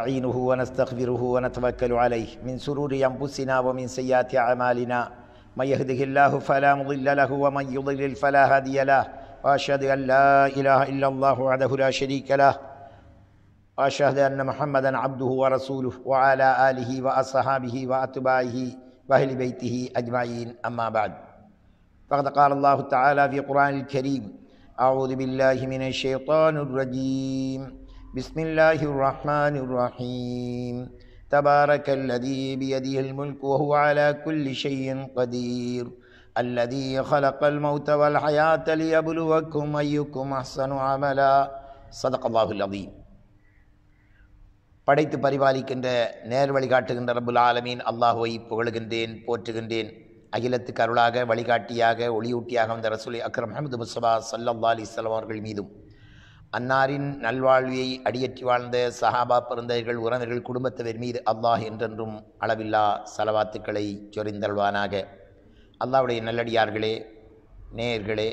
نستعينه ونستغفره ونتوكل عليه من سرور أنفسنا ومن سيئات أعمالنا من يهده الله فلا مضل له ومن يضلل فلا هادي له وأشهد أن لا إله إلا الله وحده لا شريك له وأشهد أن محمدا عبده ورسوله وعلى آله وأصحابه وأتباعه وأهل بيته أجمعين أما بعد فقد قال الله تعالى في القرآن الكريم أعوذ بالله من الشيطان الرجيم بسم الله الرحمن الرحيم تبارك الذي بيده الملك وهو على كل شيء قدير الذي خلق الموت والحياة ليبلوكم أيكم أحسن عملا صدق الله العظيم படைத்து பரிபாலிக்கின்ற நேர் வழிகாட்டுகின்ற ரபுல் ஆலமீன் அல்லாஹுவை புகழ்கின்றேன் போற்றுகின்றேன் அகிலத்துக்கு அருளாக வழிகாட்டியாக ஒளியூட்டியாக வந்த ரசூலி அக்ரம் அஹமது முஸ்தபா சல்லா அலிஸ்லாம் அவர்கள் மீதும் அன்னாரின் நல்வாழ்வியை அடியற்றி வாழ்ந்த சஹாபா பிறந்தர்கள் உறவினர்கள் குடும்பத்தவர் மீது அல்லாஹ் என்றென்றும் அளவில்லா செலவாத்துக்களை சொறிந்தல்வானாக அல்லாவுடைய நல்லடியார்களே நேயர்களே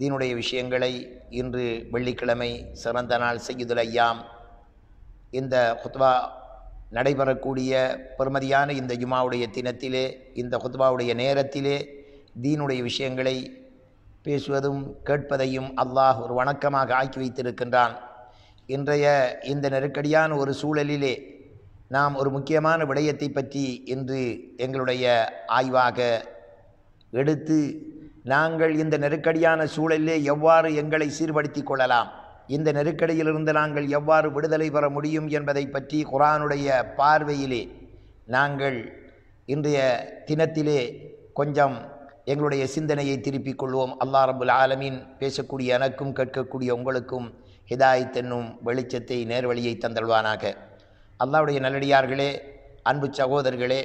தீனுடைய விஷயங்களை இன்று வெள்ளிக்கிழமை சிறந்த நாள் செய்யுதலையாம் இந்த குத்வா நடைபெறக்கூடிய பெருமதியான இந்த ஜுமாவுடைய தினத்திலே இந்த ஹுத்வாவுடைய நேரத்திலே தீனுடைய விஷயங்களை பேசுவதும் கேட்பதையும் அல்லாஹ் ஒரு வணக்கமாக ஆக்கி வைத்திருக்கின்றான் இன்றைய இந்த நெருக்கடியான ஒரு சூழலிலே நாம் ஒரு முக்கியமான விடயத்தை பற்றி இன்று எங்களுடைய ஆய்வாக எடுத்து நாங்கள் இந்த நெருக்கடியான சூழலிலே எவ்வாறு எங்களை சீர்படுத்தி கொள்ளலாம் இந்த நெருக்கடியிலிருந்து நாங்கள் எவ்வாறு விடுதலை பெற முடியும் என்பதை பற்றி குரானுடைய பார்வையிலே நாங்கள் இன்றைய தினத்திலே கொஞ்சம் எங்களுடைய சிந்தனையை திருப்பிக் கொள்வோம் அல்லா ரபுல் ஆலமீன் பேசக்கூடிய எனக்கும் கேட்கக்கூடிய உங்களுக்கும் ஹிதாயத்தென்னும் வெளிச்சத்தை நேர்வழியை தந்தல்வானாக அல்லாவுடைய நல்லடியார்களே அன்பு சகோதரர்களே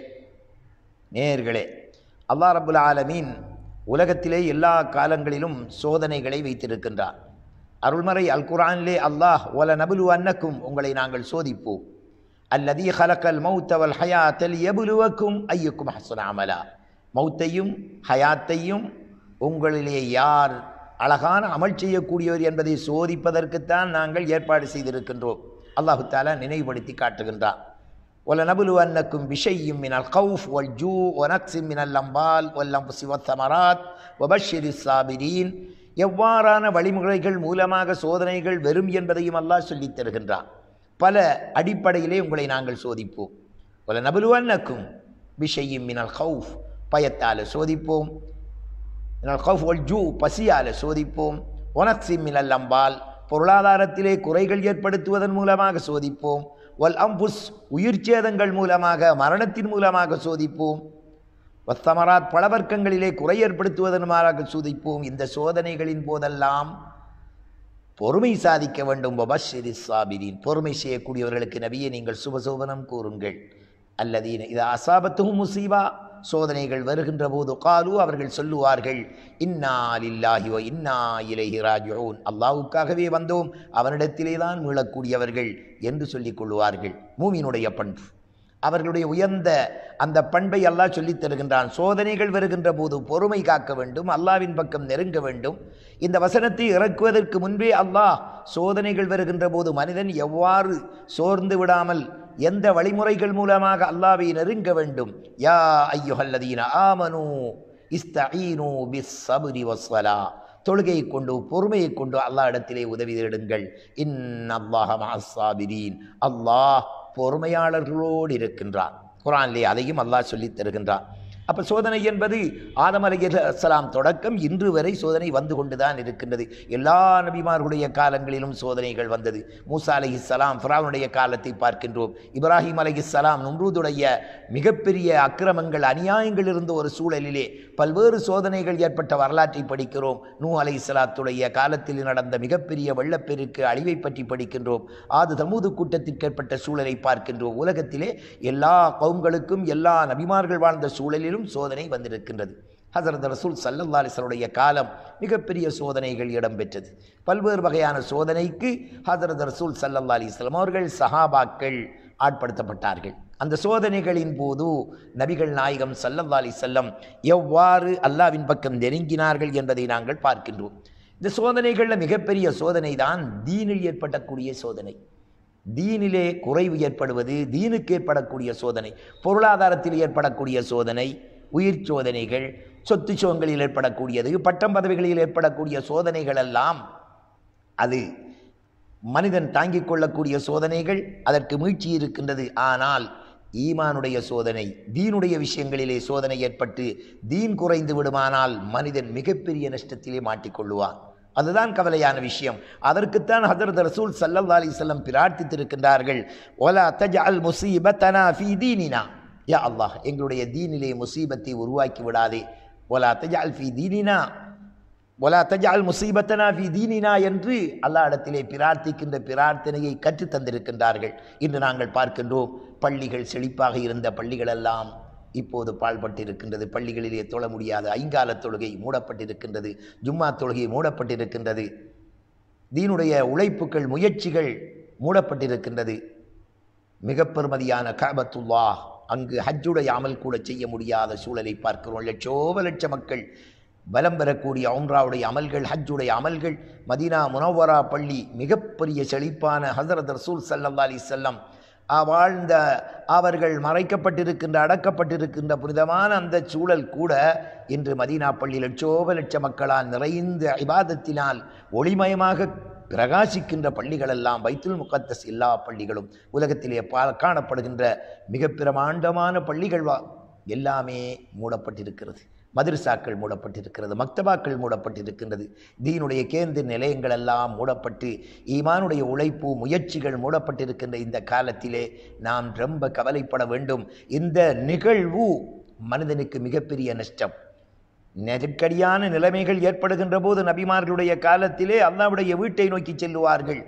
நேர்களே அல்லா ரபுல் ஆலமீன் உலகத்திலே எல்லா காலங்களிலும் சோதனைகளை வைத்திருக்கின்றார் அருள்மறை அல் குரானிலே அல்லாஹ் ஒல நபுலு அன்னக்கும் உங்களை நாங்கள் சோதிப்போம் அல்லதி ஹலக்கல் மௌத்தவல் ஹயாத்தல் எபுலுவக்கும் ஐயக்கும் ஹசுனாமலா மௌத்தையும் ஹயாத்தையும் உங்களிலே யார் அழகான அமல் செய்யக்கூடியவர் என்பதை சோதிப்பதற்குத்தான் நாங்கள் ஏற்பாடு செய்திருக்கின்றோம் அல்லாஹு தாலா நினைவுபடுத்தி காட்டுகின்றார் ஒல நபுலு அன்னக்கும் விஷையும் மினல் கவுஃப் ஒல் ஜூ ஒனக்ஸிம் மினல் அம்பால் ஒல்லம் சிவத்தமராத் ஒபஷிரி சாபிரீன் எவ்வாறான வழிமுறைகள் மூலமாக சோதனைகள் வெறும் என்பதையும் அல்லாஹ் சொல்லித் தருகின்றான் பல அடிப்படையிலே உங்களை நாங்கள் சோதிப்போம் ஒல நபுலு அன்னக்கும் விஷையும் மினல் கவுஃப் பயத்தால் சோதிப்போம் ஜூ பசியால் சோதிப்போம் ஒனக்சி மினல் அம்பால் பொருளாதாரத்திலே குறைகள் ஏற்படுத்துவதன் மூலமாக சோதிப்போம் வல் அம்புஸ் உயிர் சேதங்கள் மூலமாக மரணத்தின் மூலமாக சோதிப்போம் வத்தமராத் பழவர்க்கங்களிலே குறை ஏற்படுத்துவதன் மாறாக சோதிப்போம் இந்த சோதனைகளின் போதெல்லாம் பொறுமை சாதிக்க வேண்டும் பபஷிரி சாபிரின் பொறுமை செய்யக்கூடியவர்களுக்கு நபியை நீங்கள் சுபசோபனம் கூறுங்கள் அல்லது இது அசாபத்தும் முசீவா சோதனைகள் வருகின்ற போது காலு அவர்கள் சொல்லுவார்கள் இன்னா லில்லாஹிவோ இன்னா இலகி ராஜோன் அல்லாவுக்காகவே வந்தோம் அவனிடத்திலே தான் மீளக்கூடியவர்கள் என்று சொல்லிக் கொள்வார்கள் மூமியினுடைய பண்பு அவர்களுடைய உயர்ந்த அந்த பண்பை அல்லாஹ் சொல்லித் தருகின்றான் சோதனைகள் வருகின்ற போது பொறுமை காக்க வேண்டும் அல்லாவின் பக்கம் நெருங்க வேண்டும் இந்த வசனத்தை இறக்குவதற்கு முன்பே அல்லாஹ் சோதனைகள் வருகின்ற போது மனிதன் எவ்வாறு சோர்ந்து விடாமல் எந்த வழிமுறைகள் மூலமாக அல்லாவை நெருங்க வேண்டும் யா ஐயுஹல்லதீன ஆமனு இஸ்தீனு பிஸ் சபுரி வஸ்வலா தொழுகையை கொண்டு பொறுமையை கொண்டு அல்லா இடத்திலே உதவி தேடுங்கள் இன் அல்லாஹமாசாபிரீன் அல்லாஹ் பொறுமையாளர்களோடு இருக்கின்றான் குரான்லே அதையும் அல்லாஹ் சொல்லித் தருகின்றான் அப்போ சோதனை என்பது ஆதமலை அஸ்லாம் தொடக்கம் இன்று வரை சோதனை வந்து கொண்டு தான் இருக்கின்றது எல்லா நபிமார்களுடைய காலங்களிலும் சோதனைகள் வந்தது மூசா அலி இஸ்லாம் ஃபிராவுடைய காலத்தை பார்க்கின்றோம் இப்ராஹிம் அலி இஸ்லாம் நும்ரூதுடைய மிகப்பெரிய அக்கிரமங்கள் அநியாயங்கள் இருந்த ஒரு சூழலிலே பல்வேறு சோதனைகள் ஏற்பட்ட வரலாற்றை படிக்கிறோம் நூ அலை இஸ்லாத்துடைய காலத்தில் நடந்த மிகப்பெரிய வெள்ளப்பெருக்கு அழிவை பற்றி படிக்கின்றோம் ஆது தமூது கூட்டத்திற்கு ஏற்பட்ட சூழலை பார்க்கின்றோம் உலகத்திலே எல்லா கவுங்களுக்கும் எல்லா நபிமார்கள் வாழ்ந்த சூழலிலும் சோதனை வந்திருக்கின்றது ஹசரத் ரசூல் சல்லல்லா அலிஸ்வருடைய காலம் மிகப்பெரிய சோதனைகள் இடம்பெற்றது பல்வேறு வகையான சோதனைக்கு ஹசரத் ரசூல் சல்லல்லா அலிஸ்லாம் அவர்கள் சஹாபாக்கள் ஆட்படுத்தப்பட்டார்கள் அந்த சோதனைகளின் போது நபிகள் நாயகம் சல்லல்லா அலி செல்லம் எவ்வாறு அல்லாவின் பக்கம் நெருங்கினார்கள் என்பதை நாங்கள் பார்க்கின்றோம் இந்த சோதனைகளில் மிகப்பெரிய சோதனை தான் தீனில் ஏற்படக்கூடிய சோதனை தீனிலே குறைவு ஏற்படுவது தீனுக்கு ஏற்படக்கூடிய சோதனை பொருளாதாரத்தில் ஏற்படக்கூடிய சோதனை உயிர் சோதனைகள் சொத்து சோங்களில் ஏற்படக்கூடியது பட்டம் பதவிகளில் ஏற்படக்கூடிய சோதனைகள் எல்லாம் அது மனிதன் தாங்கிக் கொள்ளக்கூடிய சோதனைகள் அதற்கு மீழ்ச்சி இருக்கின்றது ஆனால் ஈமானுடைய சோதனை தீனுடைய விஷயங்களிலே சோதனை ஏற்பட்டு தீன் குறைந்து விடுமானால் மனிதன் மிகப்பெரிய நஷ்டத்திலே மாட்டிக்கொள்ளுவான் அதுதான் கவலையான விஷயம் அதற்குத்தான் ஹதரத் ரசூல் சல்லா அலி செல்லம் பிரார்த்தித்திருக்கின்றார்கள் ஒலா தஜ் அல் முசீபத்தனா ஃபி தீனினா யா அல்லாஹ் எங்களுடைய தீனிலே முசீபத்தை உருவாக்கி விடாதே ஒலா தஜ் அல் ஃபி தீனினா ஒலா தஜால் முசீபத்தனா வி தீனினா என்று அல்லாஹ் இடத்திலே பிரார்த்திக்கின்ற பிரார்த்தனையை கற்றுத் தந்திருக்கின்றார்கள் இன்று நாங்கள் பார்க்கின்றோம் பள்ளிகள் செழிப்பாக இருந்த பள்ளிகளெல்லாம் இப்போது பாழ்பட்டிருக்கின்றது பள்ளிகளிலே தொழ முடியாத ஐங்கால தொழுகை மூடப்பட்டிருக்கின்றது ஜும்மா தொழுகை மூடப்பட்டிருக்கின்றது தீனுடைய உழைப்புகள் முயற்சிகள் மூடப்பட்டிருக்கின்றது மிக பெருமதியான கபத்துல்லா அங்கு ஹஜ்ஜுடைய அமல் கூட செய்ய முடியாத சூழலை பார்க்கிறோம் லட்சோப லட்ச மக்கள் பலம் பெறக்கூடிய உம்ராவுடைய அமல்கள் ஹஜ்ஜுடைய அமல்கள் மதினா முனவரா பள்ளி மிகப்பெரிய செழிப்பான ஹசரத் ரசூல் சல்லா அலி செல்லம் வாழ்ந்த அவர்கள் மறைக்கப்பட்டிருக்கின்ற அடக்கப்பட்டிருக்கின்ற புனிதமான அந்த சூழல் கூட இன்று மதீனா பள்ளி லட்சோப லட்ச மக்களால் நிறைந்த இபாதத்தினால் ஒளிமயமாக பிரகாசிக்கின்ற பள்ளிகளெல்லாம் வைத்துல் முகத்தஸ் எல்லா பள்ளிகளும் உலகத்திலே பா காணப்படுகின்ற மிக பிரமாண்டமான பள்ளிகள் எல்லாமே மூடப்பட்டிருக்கிறது மதிர்சாக்கள் மூடப்பட்டிருக்கிறது மக்தபாக்கள் மூடப்பட்டிருக்கின்றது தீனுடைய கேந்து நிலையங்கள் எல்லாம் மூடப்பட்டு ஈமானுடைய உழைப்பு முயற்சிகள் மூடப்பட்டிருக்கின்ற இந்த காலத்திலே நாம் ரொம்ப கவலைப்பட வேண்டும் இந்த நிகழ்வு மனிதனுக்கு மிகப்பெரிய நஷ்டம் நெருக்கடியான நிலைமைகள் ஏற்படுகின்ற போது நபிமார்களுடைய காலத்திலே அல்லாவுடைய வீட்டை நோக்கி செல்லுவார்கள்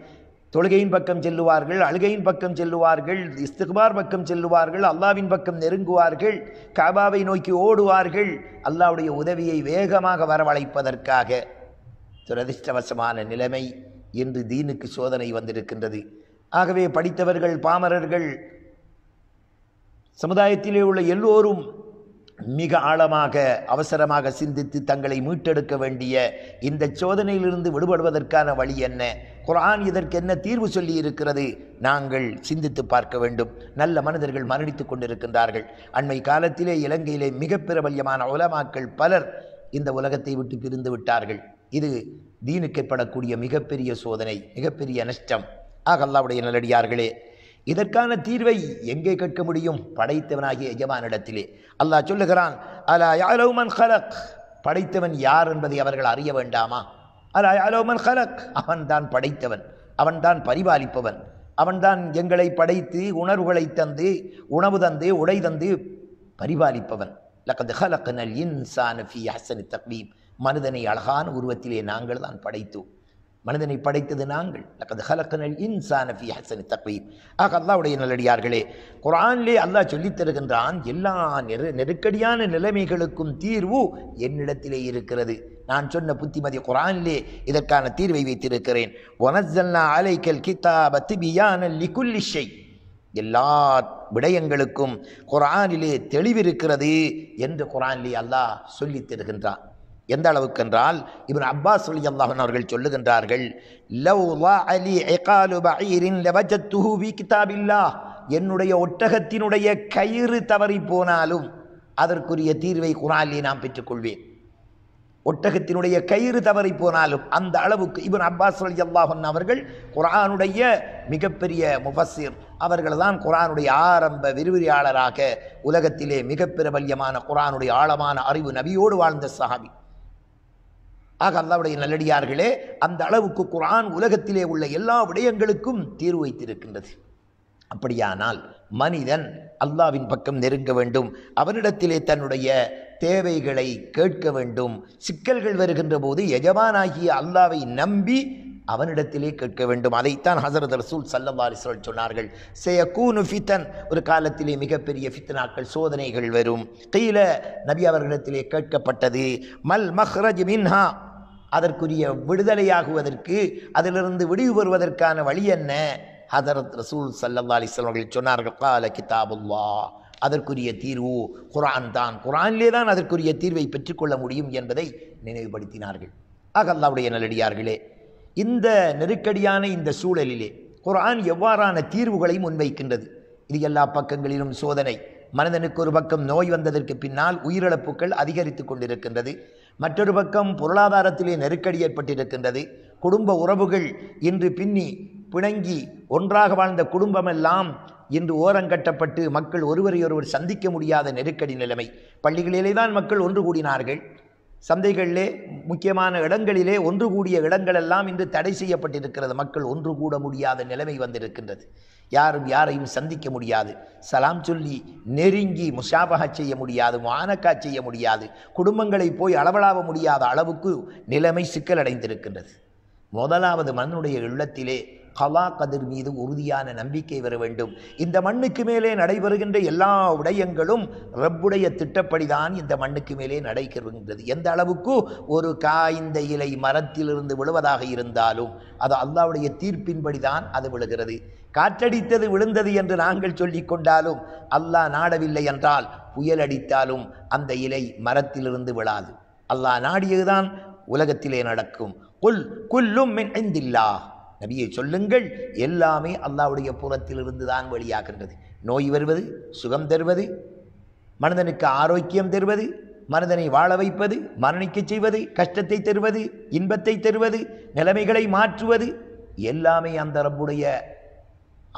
தொழுகையின் பக்கம் செல்லுவார்கள் அழுகையின் பக்கம் செல்லுவார்கள் இஸ்துகுமார் பக்கம் செல்லுவார்கள் அல்லாவின் பக்கம் நெருங்குவார்கள் காபாவை நோக்கி ஓடுவார்கள் அல்லாவுடைய உதவியை வேகமாக வரவழைப்பதற்காக துரதிர்ஷ்டவசமான நிலைமை என்று தீனுக்கு சோதனை வந்திருக்கின்றது ஆகவே படித்தவர்கள் பாமரர்கள் சமுதாயத்திலே உள்ள எல்லோரும் மிக ஆழமாக அவசரமாக சிந்தித்து தங்களை மீட்டெடுக்க வேண்டிய இந்த சோதனையிலிருந்து விடுபடுவதற்கான வழி என்ன குரான் இதற்கு என்ன தீர்வு சொல்லி இருக்கிறது நாங்கள் சிந்தித்து பார்க்க வேண்டும் நல்ல மனிதர்கள் மரணித்து கொண்டிருக்கின்றார்கள் அண்மை காலத்திலே இலங்கையிலே மிக பிரபல்யமான உலமாக்கள் பலர் இந்த உலகத்தை விட்டு பிரிந்து விட்டார்கள் இது தீனுக்கப்படக்கூடிய மிகப்பெரிய சோதனை மிகப்பெரிய நஷ்டம் ஆக அல்லாவுடைய நல்லடியார்களே இதற்கான தீர்வை எங்கே கேட்க முடியும் படைத்தவனாகிய எஜமானிடத்திலே அல்லாஹ் சொல்லுகிறான் அலா யாரவுமன் ஹலக் படைத்தவன் யார் என்பதை அவர்கள் அறிய வேண்டாமா அலோமன் ஹலக் அவன்தான் படைத்தவன் அவன்தான் பரிபாலிப்பவன் அவன்தான் எங்களை படைத்து உணர்வுகளை தந்து உணவு தந்து உடை தந்து பரிபாலிப்பவன் லக்கத் ஹலக்கனல் இன்சான் ஃபி ஹசன் தக்வீம் மனிதனை அழகான உருவத்திலே நாங்கள் தான் படைத்தோம் மனிதனை படைத்தது நாங்கள் லக்கது ஹலக்கனல் இன்சான ஃபி ஹசனி தக்வீம் ஆக அல்லாவுடைய நல்லடியார்களே குரான்லே அல்லாஹ் சொல்லித் தருகின்றான் எல்லா நெரு நெருக்கடியான நிலைமைகளுக்கும் தீர்வு என்னிடத்திலே இருக்கிறது நான் சொன்ன புத்திமதி குரானிலே இதற்கான தீர்வை வைத்திருக்கிறேன் ஒனசல்லா அலைக்கல் கிதாபத்து பியான லிகுல்லிஷை எல்லா விடயங்களுக்கும் குரானிலே தெளிவிருக்கிறது என்று குரான்லே அல்லாஹ் சொல்லித் தருகின்றான் எந்த அளவுக்கு என்றால் இவன் அப்பாஸ் அலி அல்லாஹன் அவர்கள் சொல்லுகின்றார்கள் என்னுடைய ஒட்டகத்தினுடைய கயிறு தவறி போனாலும் அதற்குரிய தீர்வை குரானிலே நான் பெற்றுக்கொள்வேன் ஒட்டகத்தினுடைய கயிறு தவறி போனாலும் அந்த அளவுக்கு இவன் அப்பாஸ் அலி அல்லாஹன் அவர்கள் குரானுடைய மிகப்பெரிய முபசிர் அவர்கள் தான் குரானுடைய ஆரம்ப விரிவுரையாளராக உலகத்திலே மிகப்பிரபல்யமான பிரபல்யமான குரானுடைய ஆழமான அறிவு நபியோடு வாழ்ந்த சஹாபி ஆக அல்லாவுடைய நல்லடியார்களே அந்த அளவுக்கு குரான் உலகத்திலே உள்ள எல்லா விடயங்களுக்கும் தீர்வு வைத்திருக்கின்றது அப்படியானால் மனிதன் அல்லாவின் பக்கம் நெருங்க வேண்டும் அவனிடத்திலே தன்னுடைய தேவைகளை கேட்க வேண்டும் சிக்கல்கள் வருகின்ற போது எஜமானாகிய அல்லாவை நம்பி அவனிடத்திலே கேட்க வேண்டும் அதைத்தான் ஹசரத் ரசூல் சல்லவாரி சொல் சொன்னார்கள் கூனு ஃபித்தன் ஒரு காலத்திலே மிகப்பெரிய ஃபித்னாக்கள் சோதனைகள் வரும் கையில் நபி அவர்களிடத்திலே கேட்கப்பட்டது மல் மஹ்ரஜ் மின்ஹா அதற்குரிய விடுதலையாகுவதற்கு அதிலிருந்து விடிவு பெறுவதற்கான வழி என்ன ஹதரத் ரசூல் சல்லா அலிஸ்லாம் அவர்கள் சொன்னார்கள் கால கிதாபுல்லா அதற்குரிய தீர்வு குரான் தான் குரானிலே தான் அதற்குரிய தீர்வை பெற்றுக்கொள்ள முடியும் என்பதை நினைவுபடுத்தினார்கள் ஆக அல்லாவுடைய நல்லடியார்களே இந்த நெருக்கடியான இந்த சூழலிலே குரான் எவ்வாறான தீர்வுகளை முன்வைக்கின்றது இது எல்லா பக்கங்களிலும் சோதனை மனிதனுக்கு ஒரு பக்கம் நோய் வந்ததற்கு பின்னால் உயிரிழப்புகள் அதிகரித்து கொண்டிருக்கின்றது மற்றொரு பக்கம் பொருளாதாரத்திலே நெருக்கடி ஏற்பட்டிருக்கின்றது குடும்ப உறவுகள் இன்று பின்னி பிணங்கி ஒன்றாக வாழ்ந்த குடும்பமெல்லாம் இன்று ஓரங்கட்டப்பட்டு மக்கள் ஒருவரையொருவர் சந்திக்க முடியாத நெருக்கடி நிலைமை பள்ளிகளிலே தான் மக்கள் ஒன்று கூடினார்கள் சந்தைகளிலே முக்கியமான இடங்களிலே ஒன்று கூடிய இடங்களெல்லாம் இன்று தடை செய்யப்பட்டிருக்கிறது மக்கள் ஒன்று கூட முடியாத நிலைமை வந்திருக்கின்றது யாரும் யாரையும் சந்திக்க முடியாது சலாம் சொல்லி நெருங்கி முஷாபக செய்ய முடியாது மானக்கா செய்ய முடியாது குடும்பங்களை போய் அளவலாவ முடியாத அளவுக்கு நிலைமை சிக்கலடைந்திருக்கின்றது முதலாவது மண்ணுடைய உள்ளத்திலே கலா கதிர் மீது உறுதியான நம்பிக்கை வர வேண்டும் இந்த மண்ணுக்கு மேலே நடைபெறுகின்ற எல்லா விடயங்களும் ரப்புடைய திட்டப்படிதான் இந்த மண்ணுக்கு மேலே நடைபெறுகின்றது எந்த அளவுக்கு ஒரு காய்ந்த இலை மரத்திலிருந்து விழுவதாக இருந்தாலும் அது அல்லாவுடைய தீர்ப்பின்படி தான் அது விழுகிறது காற்றடித்தது விழுந்தது என்று நாங்கள் சொல்லிக் கொண்டாலும் அல்லாஹ் நாடவில்லை என்றால் புயல் அடித்தாலும் அந்த இலை மரத்திலிருந்து விழாது அல்லாஹ் நாடியதுதான் உலகத்திலே நடக்கும் குல் குல்லும் மின் ஐந்தில்லா நபியை சொல்லுங்கள் எல்லாமே அல்லாவுடைய புறத்தில் இருந்து தான் வெளியாகின்றது நோய் வருவது சுகம் தருவது மனிதனுக்கு ஆரோக்கியம் தருவது மனிதனை வாழ வைப்பது மரணிக்கச் செய்வது கஷ்டத்தை தருவது இன்பத்தை தருவது நிலைமைகளை மாற்றுவது எல்லாமே அந்த ரப்புடைய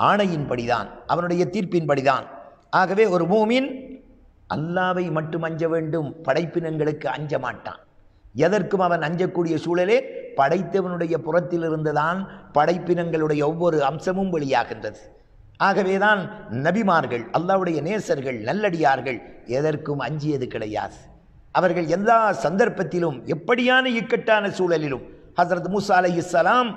ஆணையின்படிதான் அவனுடைய தீர்ப்பின்படிதான் ஆகவே ஒரு மூமின் அல்லாவை மட்டும் அஞ்ச வேண்டும் படைப்பினங்களுக்கு அஞ்ச மாட்டான் எதற்கும் அவன் அஞ்சக்கூடிய சூழலே படைத்தவனுடைய புறத்திலிருந்துதான் படைப்பினங்களுடைய ஒவ்வொரு அம்சமும் வெளியாகின்றது ஆகவேதான் நபிமார்கள் அல்லாவுடைய நேசர்கள் நல்லடியார்கள் எதற்கும் அஞ்சியது கிடையாது அவர்கள் எல்லா சந்தர்ப்பத்திலும் எப்படியான இக்கட்டான சூழலிலும் ஹசரத் மூசா அலை இஸ்லாம்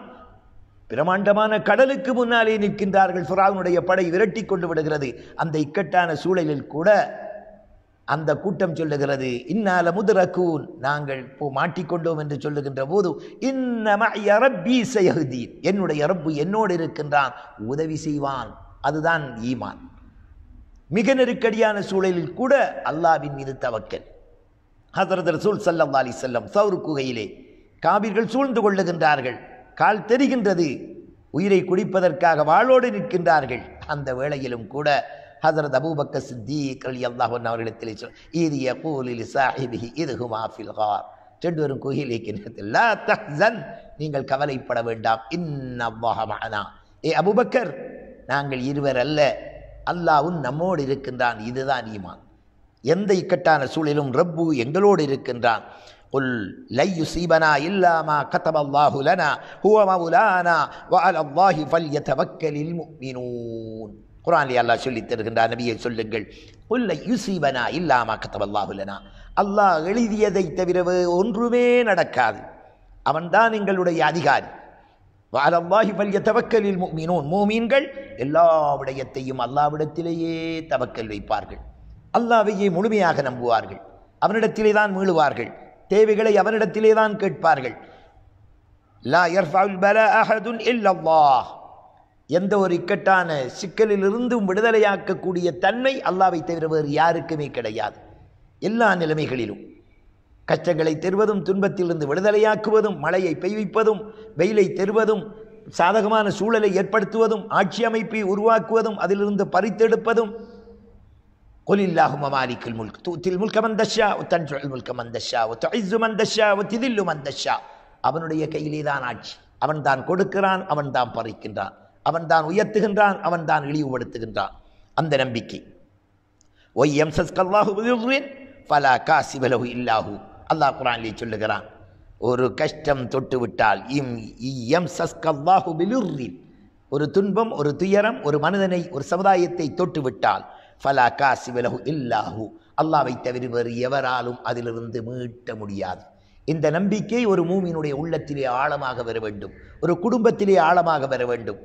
பிரமாண்டமான கடலுக்கு முன்னாலே நிற்கின்றார்கள் ஃபுராவுனுடைய படை விரட்டி கொண்டு விடுகிறது அந்த இக்கட்டான சூழலில் கூட அந்த கூட்டம் சொல்லுகிறது இன்னால முதரக்கூன் நாங்கள் போ மாட்டிக்கொண்டோம் என்று சொல்லுகின்ற போது இன்னமி சயகுதீன் என்னுடைய ரப்பு என்னோடு இருக்கின்றான் உதவி செய்வான் அதுதான் ஈமான் மிக நெருக்கடியான சூழலில் கூட அல்லாவின் மீது தவக்கல் ஹசரத் ரசூல் சல்லம் அலி செல்லம் சவுரு குகையிலே காவிர்கள் சூழ்ந்து கொள்ளுகின்றார்கள் கால் தெரிகின்றது உயிரை குடிப்பதற்காக வாளோடு நிற்கின்றார்கள் அந்த வேளையிலும் கூட ஹசரத் அபூபக்க சித்தீக் அலி அல்லாஹன் அவர்களிடத்தில் சொல் இது யகூலில் சாஹிபிஹி இது ஹுமாஃபில் ஹார் வரும் குஹிலேக்கு நேரத்தில் நீங்கள் கவலைப்பட வேண்டாம் இன்னவாகமானா ஏ அபுபக்கர் நாங்கள் இருவர் அல்ல அல்லாவும் நம்மோடு இருக்கின்றான் இதுதான் ஈமான் எந்த இக்கட்டான சூழலும் ரப்பு எங்களோடு இருக்கின்றான் قل لن يصيبنا إلا ما كتب الله لنا هو مولانا وعلى الله فليتوكل المؤمنون குரானி அல்லா சொல்லித் தருகின்றார் நபியை சொல்லுங்கள் உள்ள யுசீபனா இல்லாமா கத்தவல்லாஹுலனா அல்லாஹ் எழுதியதை தவிர ஒன்றுமே நடக்காது அவன்தான் எங்களுடைய அதிகாரி வாரவாகி பல்ய தவக்கலில் மீனோன் மூமீன்கள் எல்லா விடயத்தையும் அல்லாவிடத்திலேயே தவக்கல் வைப்பார்கள் அல்லாவையே முழுமையாக நம்புவார்கள் அவனிடத்திலே தான் மீளுவார்கள் தேவைகளை அவனிடத்திலே தான் கேட்பார்கள் லா யர்ஃபா பல அஹதுன் இல்லல்லாஹ் எந்த ஒரு இக்கட்டான சிக்கலிலிருந்தும் விடுதலையாக்கக்கூடிய தன்மை அல்லாவை தவிர வேறு யாருக்குமே கிடையாது எல்லா நிலைமைகளிலும் கஷ்டங்களை தருவதும் துன்பத்திலிருந்து விடுதலையாக்குவதும் மழையை பெய்விப்பதும் வெயிலை தருவதும் சாதகமான சூழலை ஏற்படுத்துவதும் ஆட்சி அமைப்பை உருவாக்குவதும் அதிலிருந்து பறித்தெடுப்பதும் கொலில்லாகும் முல்க் தூத்தில் முல்க மந்தஷா தன்சுல் முல்க மந்தஷா ஒத்து மந்தஷா ஒத்திதில்லு மந்தஷா அவனுடைய கையிலே தான் ஆட்சி அவன் தான் கொடுக்கிறான் அவன் தான் பறிக்கின்றான் அவன் தான் உயர்த்துகின்றான் அவன் தான் இழிவுபடுத்துகின்றான் அந்த நம்பிக்கை ஒய்யம் சஸ்கல்லாஹுவேன் பலா வலகு இல்லாஹு அல்லாஹ் குரான்லேயே சொல்லுகிறான் ஒரு கஷ்டம் தொட்டு விட்டால் இம் இயம் சஸ்கல்லாஹு பிலுர்ரின் ஒரு துன்பம் ஒரு துயரம் ஒரு மனிதனை ஒரு சமுதாயத்தை தொட்டுவிட்டால் ஃபலா வலகு இல்லாஹு அல்லாவை தவிர வேறு எவராலும் அதிலிருந்து மீட்ட முடியாது இந்த நம்பிக்கை ஒரு மூமியினுடைய உள்ளத்திலே ஆழமாக வர வேண்டும் ஒரு குடும்பத்திலே ஆழமாக வர வேண்டும்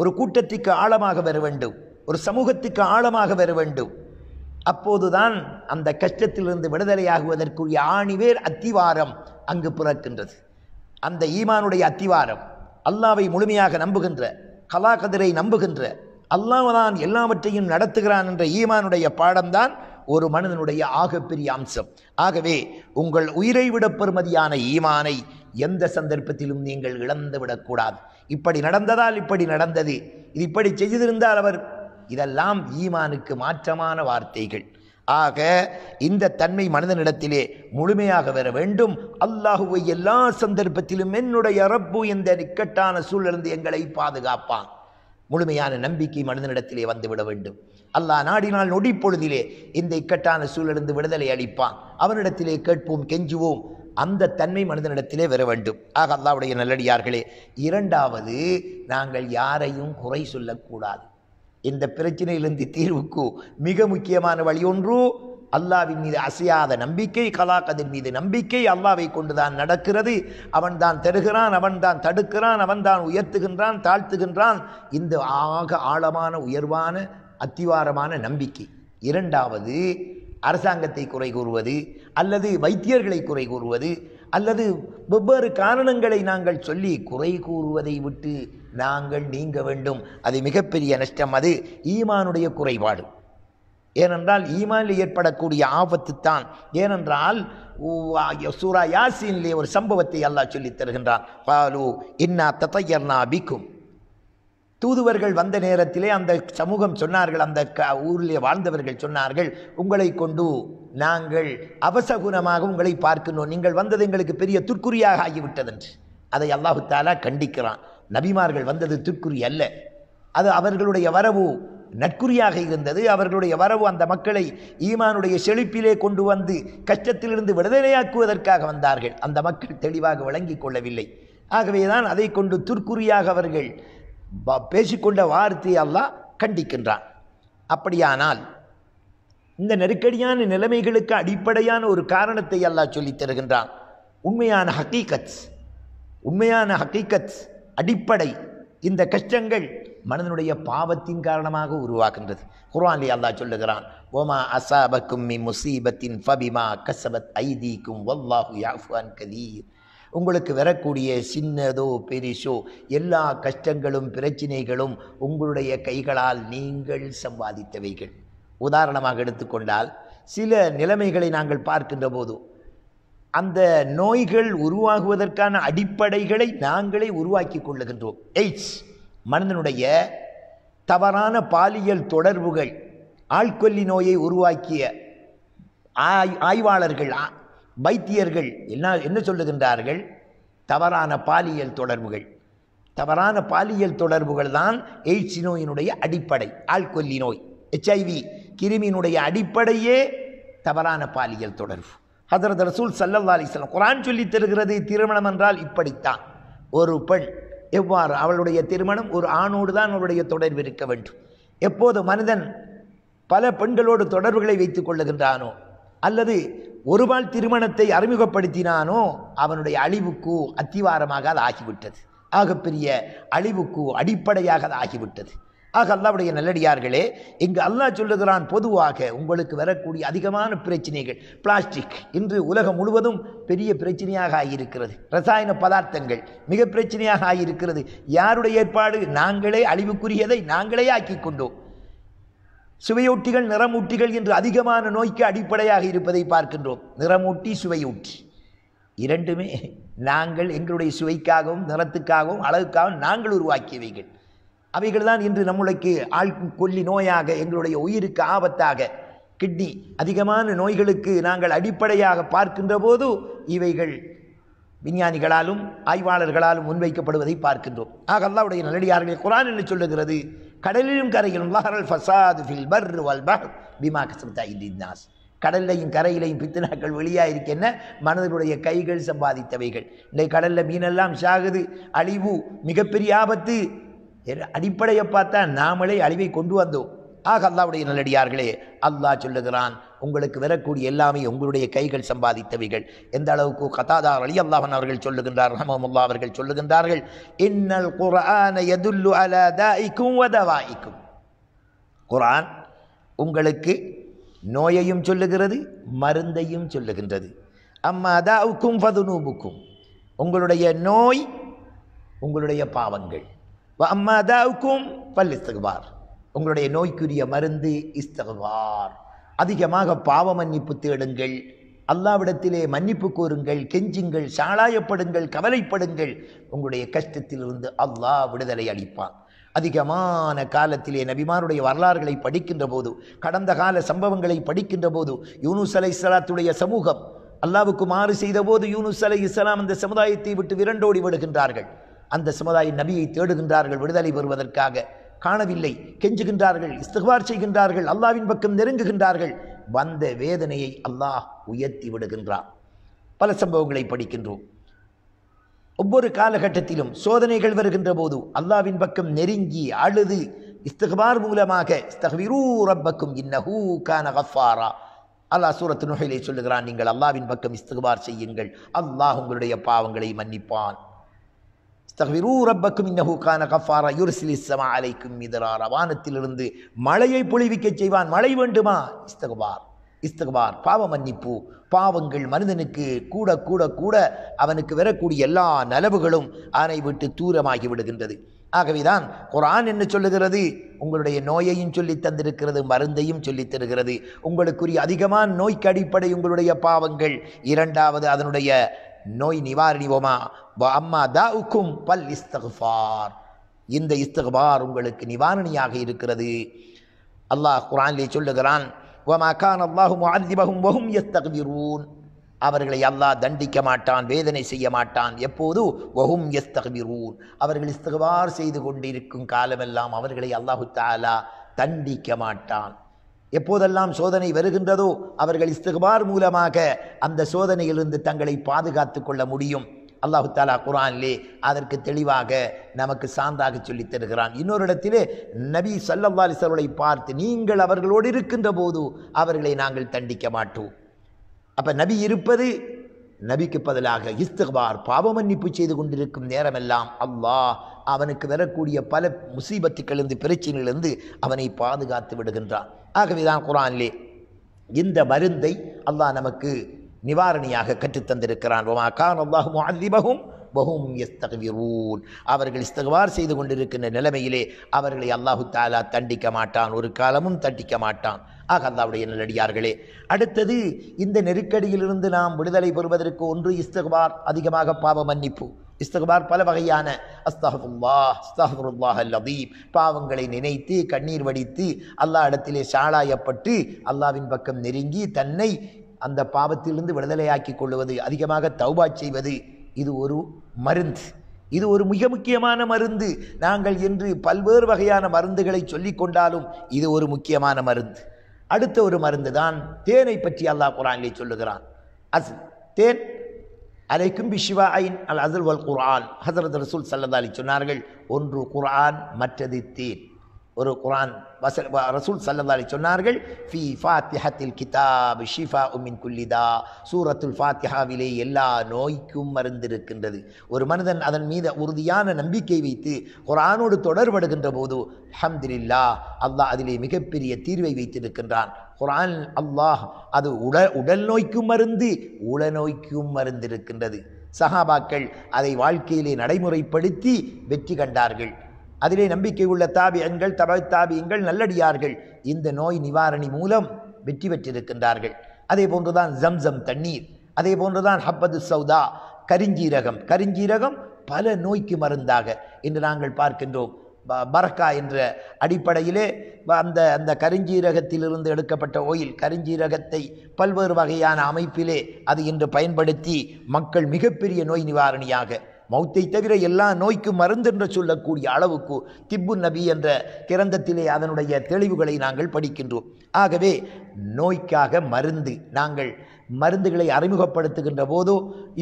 ஒரு கூட்டத்திற்கு ஆழமாக வர வேண்டும் ஒரு சமூகத்துக்கு ஆழமாக வர வேண்டும் அப்போதுதான் அந்த கஷ்டத்திலிருந்து விடுதலையாகுவதற்குரிய ஆணிவேர் அத்திவாரம் அங்கு பிறக்கின்றது அந்த ஈமானுடைய அத்திவாரம் அல்லாவை முழுமையாக நம்புகின்ற கலாகதிரை நம்புகின்ற அல்லாவதான் எல்லாவற்றையும் நடத்துகிறான் என்ற ஈமானுடைய பாடம்தான் ஒரு மனிதனுடைய ஆகப்பெரிய அம்சம் ஆகவே உங்கள் உயிரை விட பெறுமதியான ஈமானை எந்த சந்தர்ப்பத்திலும் நீங்கள் இழந்து விடக்கூடாது இப்படி நடந்ததால் இப்படி நடந்தது இது இப்படி செய்திருந்தால் அவர் இதெல்லாம் ஈமானுக்கு மாற்றமான வார்த்தைகள் ஆக இந்த தன்மை மனிதனிடத்திலே முழுமையாக வர வேண்டும் அல்லாஹுவை எல்லா சந்தர்ப்பத்திலும் என்னுடைய அரப்பு என்ற நிக்கட்டான சூழலிருந்து எங்களை பாதுகாப்பான் முழுமையான நம்பிக்கை மனிதனிடத்திலே வந்துவிட வேண்டும் அல்லாஹ் நாடினால் நொடி பொழுதிலே இந்த இக்கட்டான சூழலிருந்து விடுதலை அளிப்பான் அவனிடத்திலே கேட்போம் கெஞ்சுவோம் அந்த தன்மை மனிதனிடத்திலே வர வேண்டும் ஆக அல்லாவுடைய நல்லடியார்களே இரண்டாவது நாங்கள் யாரையும் குறை சொல்லக்கூடாது இந்த பிரச்சனையிலிருந்து தீர்வுக்கு மிக முக்கியமான வழி ஒன்று அல்லாவின் மீது அசையாத நம்பிக்கை கலாக்கதின் மீது நம்பிக்கை அல்லாவை கொண்டுதான் நடக்கிறது அவன் தான் தருகிறான் அவன் தான் தடுக்கிறான் அவன் தான் உயர்த்துகின்றான் தாழ்த்துகின்றான் இந்த ஆக ஆழமான உயர்வான அத்திவாரமான நம்பிக்கை இரண்டாவது அரசாங்கத்தை குறை கூறுவது அல்லது வைத்தியர்களை குறை கூறுவது அல்லது வெவ்வேறு காரணங்களை நாங்கள் சொல்லி குறை கூறுவதை விட்டு நாங்கள் நீங்க வேண்டும் அது மிகப்பெரிய நஷ்டம் அது ஈமானுடைய குறைபாடு ஏனென்றால் ஈமானில் ஏற்படக்கூடிய ஆபத்து தான் ஏனென்றால் சூரா யாசின்லே ஒரு சம்பவத்தை அல்லாஹ் சொல்லித் தருகின்றான் பாலு இன்னா தத்தையர்னா பிக்கும் தூதுவர்கள் வந்த நேரத்திலே அந்த சமூகம் சொன்னார்கள் அந்த க ஊரிலே வாழ்ந்தவர்கள் சொன்னார்கள் உங்களை கொண்டு நாங்கள் அவசகுணமாக உங்களை பார்க்கணும் நீங்கள் வந்தது எங்களுக்கு பெரிய துர்க்குறியாக ஆகிவிட்டது என்று அதை அல்லாஹு தாலா கண்டிக்கிறான் நபிமார்கள் வந்தது துர்க்குறி அல்ல அது அவர்களுடைய வரவு நட்குறியாக இருந்தது அவர்களுடைய வரவு அந்த மக்களை ஈமானுடைய செழிப்பிலே கொண்டு வந்து கஷ்டத்திலிருந்து விடுதலையாக்குவதற்காக வந்தார்கள் அந்த மக்கள் தெளிவாக விளங்கிக் கொள்ளவில்லை ஆகவேதான் அதை கொண்டு துர்க்குறியாக அவர்கள் பேசிக்கொண்ட வார்த்தையை அல்லாஹ் கண்டிக்கின்றான் அப்படியானால் இந்த நெருக்கடியான நிலைமைகளுக்கு அடிப்படையான ஒரு காரணத்தை அல்லாஹ் சொல்லித் தருகின்றான் உண்மையான ஹக்கீகத் உண்மையான ஹக்கீகத் அடிப்படை இந்த கஷ்டங்கள் மனதனுடைய பாவத்தின் காரணமாக உருவாகின்றது குர்ஆன்லி அல்லாஹ் சொல்லுகிறான் ஓமா அசாபக்கும் மி முசீபத்தின் ஃபபிமா கசபத் ஐதீக்கும் வல்லாஹு யாஃபான் கதீர் உங்களுக்கு வரக்கூடிய சின்னதோ பெரிசோ எல்லா கஷ்டங்களும் பிரச்சினைகளும் உங்களுடைய கைகளால் நீங்கள் சம்பாதித்தவைகள் உதாரணமாக எடுத்துக்கொண்டால் சில நிலைமைகளை நாங்கள் பார்க்கின்ற போது அந்த நோய்கள் உருவாகுவதற்கான அடிப்படைகளை நாங்களே உருவாக்கி கொள்ளுகின்றோம் எய்ட்ஸ் மனிதனுடைய தவறான பாலியல் தொடர்புகள் ஆழ்கொல்லி நோயை உருவாக்கிய ஆய் ஆய்வாளர்கள் வைத்தியர்கள் என்ன என்ன சொல்லுகின்றார்கள் தவறான பாலியல் தொடர்புகள் தவறான பாலியல் தொடர்புகள் தான் எய்ட்ஸ் நோயினுடைய அடிப்படை ஆள்கொல்லி நோய் ஹெச்ஐவி கிருமியினுடைய அடிப்படையே தவறான பாலியல் தொடர்பு ஹதரத் ரசூல் சல்லல்லா அலிஸ்லாம் குரான் சொல்லி தருகிறது திருமணம் என்றால் இப்படித்தான் ஒரு பெண் எவ்வாறு அவளுடைய திருமணம் ஒரு ஆணோடு தான் அவளுடைய தொடர்பு இருக்க வேண்டும் எப்போது மனிதன் பல பெண்களோடு தொடர்புகளை வைத்துக் கொள்ளுகின்றானோ அல்லது ஒருவாள் திருமணத்தை அறிமுகப்படுத்தினானோ அவனுடைய அழிவுக்கு அத்திவாரமாக அது ஆகிவிட்டது ஆகப்பெரிய அழிவுக்கு அடிப்படையாக அது ஆகிவிட்டது ஆக அல்லாவுடைய நல்லடியார்களே இங்கு அல்லாஹ் சொல்லுகிறான் பொதுவாக உங்களுக்கு வரக்கூடிய அதிகமான பிரச்சனைகள் பிளாஸ்டிக் இன்று உலகம் முழுவதும் பெரிய பிரச்சனையாக ஆகியிருக்கிறது ரசாயன பதார்த்தங்கள் மிக பிரச்சனையாக ஆகியிருக்கிறது யாருடைய ஏற்பாடு நாங்களே அழிவுக்குரியதை நாங்களே ஆக்கி கொண்டோம் சுவையூட்டிகள் நிறமூட்டிகள் என்று அதிகமான நோய்க்கு அடிப்படையாக இருப்பதை பார்க்கின்றோம் நிறமூட்டி சுவையூட்டி இரண்டுமே நாங்கள் எங்களுடைய சுவைக்காகவும் நிறத்துக்காகவும் அழகுக்காகவும் நாங்கள் உருவாக்கியவைகள் அவைகள் தான் இன்று நம்மளுக்கு ஆள் கொல்லி நோயாக எங்களுடைய உயிருக்கு ஆபத்தாக கிட்னி அதிகமான நோய்களுக்கு நாங்கள் அடிப்படையாக பார்க்கின்ற போது இவைகள் விஞ்ஞானிகளாலும் ஆய்வாளர்களாலும் முன்வைக்கப்படுவதை பார்க்கின்றோம் ஆக அல்லாவுடைய நல்லடியார்களை குரான் என்று சொல்லுகிறது கடலிலும் கரையிலும் வஹரல் ஃபசாது ஃபில் பர் வல் பஹ் பிமா கசப்தாஸ் கடல்லையும் கரையிலையும் பித்தனாக்கள் வெளியாக இருக்கின்ற மனதனுடைய கைகள் சம்பாதித்தவைகள் இன்றைக்கு கடலில் மீனெல்லாம் சாகுது அழிவு மிகப்பெரிய ஆபத்து அடிப்படையை பார்த்தா நாமளே அழிவை கொண்டு வந்தோம் ஆக அல்லாவுடைய நல்லடியார்களே அல்லாஹ் சொல்லுகிறான் உங்களுக்கு வரக்கூடிய எல்லாமே உங்களுடைய கைகள் சம்பாதித்தவைகள் எந்த அளவுக்கு கதாதார் அலி அல்லாஹன் அவர்கள் சொல்லுகின்றார் ரஹமமுல்லா அவர்கள் சொல்லுகின்றார்கள் இன்னல் குரான எதுல்லு அலதாய்க்கும் வதவாய்க்கும் குரான் உங்களுக்கு நோயையும் சொல்லுகிறது மருந்தையும் சொல்லுகின்றது அம்மா அதாவுக்கும் பதுனூபுக்கும் உங்களுடைய நோய் உங்களுடைய பாவங்கள் அம்மா அதாவுக்கும் பல்லிஸ்துகுவார் உங்களுடைய நோய்க்குரிய மருந்து இஸ்தகுவார் அதிகமாக பாவ மன்னிப்பு தேடுங்கள் அல்லாவிடத்திலே மன்னிப்பு கூறுங்கள் கெஞ்சுங்கள் சாலாயப்படுங்கள் கவலைப்படுங்கள் உங்களுடைய கஷ்டத்திலிருந்து அல்லாஹ் விடுதலை அளிப்பான் அதிகமான காலத்திலே நபிமாருடைய வரலாறுகளை படிக்கின்ற போது கடந்த கால சம்பவங்களை படிக்கின்ற போது யூனுஸ் அலை இஸ்லாத்துடைய சமூகம் அல்லாவுக்கு மாறு செய்த போது யூனுஸ் அலை இஸ்லாம் அந்த சமுதாயத்தை விட்டு விரண்டோடி விடுகின்றார்கள் அந்த சமுதாய நபியை தேடுகின்றார்கள் விடுதலை பெறுவதற்காக காணவில்லை கெஞ்சுகின்றார்கள் இஸ்திகார் செய்கின்றார்கள் அல்லாவின் பக்கம் நெருங்குகின்றார்கள் வந்த வேதனையை அல்லாஹ் உயர்த்தி விடுகின்றார் பல சம்பவங்களை படிக்கின்றோம் ஒவ்வொரு காலகட்டத்திலும் சோதனைகள் வருகின்ற போது அல்லாவின் பக்கம் நெருங்கி அழுது இஸ்தகுபார் மூலமாக இஸ்தகவிரூ ரப்பக்கும் இன்னஹூ கான கஃபாரா அல்லாஹ் சூரத்து நுகையிலே சொல்லுகிறான் நீங்கள் அல்லாவின் பக்கம் இஸ்தகபார் செய்யுங்கள் அல்லாஹ் உங்களுடைய பாவங்களை மன்னிப்பான் தகவிரூ ரப்பக்கும் இன்னஹு கான கஃபாரா யுர்சிலிஸ்ஸமா அலைக்கும் மிதரார வானத்திலிருந்து மழையை பொழிவிக்கச் செய்வான் மழை வேண்டுமா இஸ்தகுபார் இஸ்தகுபார் பாவ மன்னிப்பு பாவங்கள் மனிதனுக்கு கூட கூட கூட அவனுக்கு வரக்கூடிய எல்லா நலவுகளும் அவனை விட்டு தூரமாகி விடுகின்றது ஆகவேதான் குரான் என்ன சொல்லுகிறது உங்களுடைய நோயையும் சொல்லி தந்திருக்கிறது மருந்தையும் சொல்லி தருகிறது உங்களுக்குரிய அதிகமான நோய்க்கு அடிப்படை உங்களுடைய பாவங்கள் இரண்டாவது அதனுடைய நோய் நிவாரணிவோமா அம்மா தா உக்கும் பல் இஸ்தகுஃபார் இந்த இஸ்தகுபார் உங்களுக்கு நிவாரணியாக இருக்கிறது அல்லாஹ் குரானிலே சொல்லுகிறான் கான் அல்லாஹும் ஆதிபகும் வகும் எஸ்தகுவிரூன் அவர்களை அல்லாஹ் தண்டிக்க மாட்டான் வேதனை செய்ய மாட்டான் எப்போது வகும் எஸ்தகுவிரூன் அவர்கள் இஸ்தகுபார் செய்து கொண்டிருக்கும் காலமெல்லாம் அவர்களை அல்லாஹு தாலா தண்டிக்க மாட்டான் எப்போதெல்லாம் சோதனை வருகின்றதோ அவர்கள் இஸ்திகுபார் மூலமாக அந்த சோதனையிலிருந்து தங்களை பாதுகாத்து கொள்ள முடியும் அல்லாஹு தாலா குரான்லே அதற்கு தெளிவாக நமக்கு சான்றாக சொல்லித் தருகிறான் இன்னொரு இடத்திலே நபி சல்லல்லா அலிஸ்வர்களை பார்த்து நீங்கள் அவர்களோடு இருக்கின்ற போது அவர்களை நாங்கள் தண்டிக்க மாட்டோம் அப்போ நபி இருப்பது நபிக்கு பதிலாக இஸ்திகுபார் பாவ மன்னிப்பு செய்து கொண்டிருக்கும் நேரமெல்லாம் அல்லாஹ் அவனுக்கு வரக்கூடிய பல முசீபத்துக்களிருந்து பிரச்சனையிலிருந்து அவனை பாதுகாத்து விடுகின்றான் ஆகவே தான் குரான்லே இந்த மருந்தை அல்லாஹ் நமக்கு நிவாரணியாக கற்றுத்தந்திருக்கிறான் ஒமா கான் அல்லாஹும் அதிபகும் வஹும் எஸ்தகவிரூன் அவர்கள் இஸ்தகவார் செய்து கொண்டிருக்கின்ற நிலைமையிலே அவர்களை அல்லாஹு தாலா தண்டிக்க மாட்டான் ஒரு காலமும் தண்டிக்க மாட்டான் ஆக அல்லாவுடைய நல்லடியார்களே அடுத்தது இந்த நெருக்கடியிலிருந்து நாம் விடுதலை பெறுவதற்கு ஒன்று இஸ்தகவார் அதிகமாக பாவ மன்னிப்பு இஸ்தகுபார் பல வகையான அஸ்தஹபுல்லா அஸ்தஹபுல்லாஹ் அல்லதீப் பாவங்களை நினைத்து கண்ணீர் வடித்து அல்லாஹ் இடத்திலே சாலாயப்பட்டு அல்லாவின் பக்கம் நெருங்கி தன்னை அந்த பாவத்திலிருந்து விடுதலையாக்கி கொள்வது அதிகமாக தௌபா செய்வது இது ஒரு மருந்து இது ஒரு மிக முக்கியமான மருந்து நாங்கள் என்று பல்வேறு வகையான மருந்துகளை சொல்லிக்கொண்டாலும் இது ஒரு முக்கியமான மருந்து அடுத்த ஒரு மருந்து தான் தேனை பற்றி அல்லாஹ் குரானிலே சொல்லுகிறான் அஸ் தேன் அலைக்கும் பிஷிவா ஐன் அல் அசல் வல் குர்ஆன் ஹசரத் ரசூல் சல்லதாலி சொன்னார்கள் ஒன்று குர்ஆன் மற்றது தீன் ஒரு குரான் வசல் ரசூல் சல்லதாலி சொன்னார்கள் ஃபி ஃபாத்திஹத்தில் கிதாப் ஷிஃபா உமின் குல்லிதா சூரத்துல் ஃபாத்திஹாவிலே எல்லா நோய்க்கும் மருந்திருக்கின்றது ஒரு மனிதன் அதன் மீது உறுதியான நம்பிக்கை வைத்து குரானோடு தொடர்படுகின்ற போது அஹம்தில்லா அல்லாஹ் அதிலே மிகப்பெரிய தீர்வை வைத்திருக்கின்றான் குரான் அல்லாஹ் அது உட உடல் நோய்க்கும் மருந்து உளநோய்க்கும் மருந்திருக்கின்றது சஹாபாக்கள் அதை வாழ்க்கையிலே நடைமுறைப்படுத்தி வெற்றி கண்டார்கள் அதிலே நம்பிக்கை உள்ள தாபியன்கள் தப தாபியங்கள் நல்லடியார்கள் இந்த நோய் நிவாரணி மூலம் வெற்றி பெற்றிருக்கின்றார்கள் அதே போன்றுதான் ஜம்சம் தண்ணீர் அதே போன்றுதான் ஹப்பது சௌதா கரிஞ்சீரகம் கரிஞ்சீரகம் பல நோய்க்கு மருந்தாக என்று நாங்கள் பார்க்கின்றோம் பரக்கா என்ற அடிப்படையிலே அந்த அந்த கரிஞ்சீரகத்திலிருந்து எடுக்கப்பட்ட ஓயில் கரிஞ்சீரகத்தை பல்வேறு வகையான அமைப்பிலே அது இன்று பயன்படுத்தி மக்கள் மிகப்பெரிய நோய் நிவாரணியாக மௌத்தை தவிர எல்லா நோய்க்கு என்று சொல்லக்கூடிய அளவுக்கு திப்பு நபி என்ற கிரந்தத்திலே அதனுடைய தெளிவுகளை நாங்கள் படிக்கின்றோம் ஆகவே நோய்க்காக மருந்து நாங்கள் மருந்துகளை அறிமுகப்படுத்துகின்ற போதோ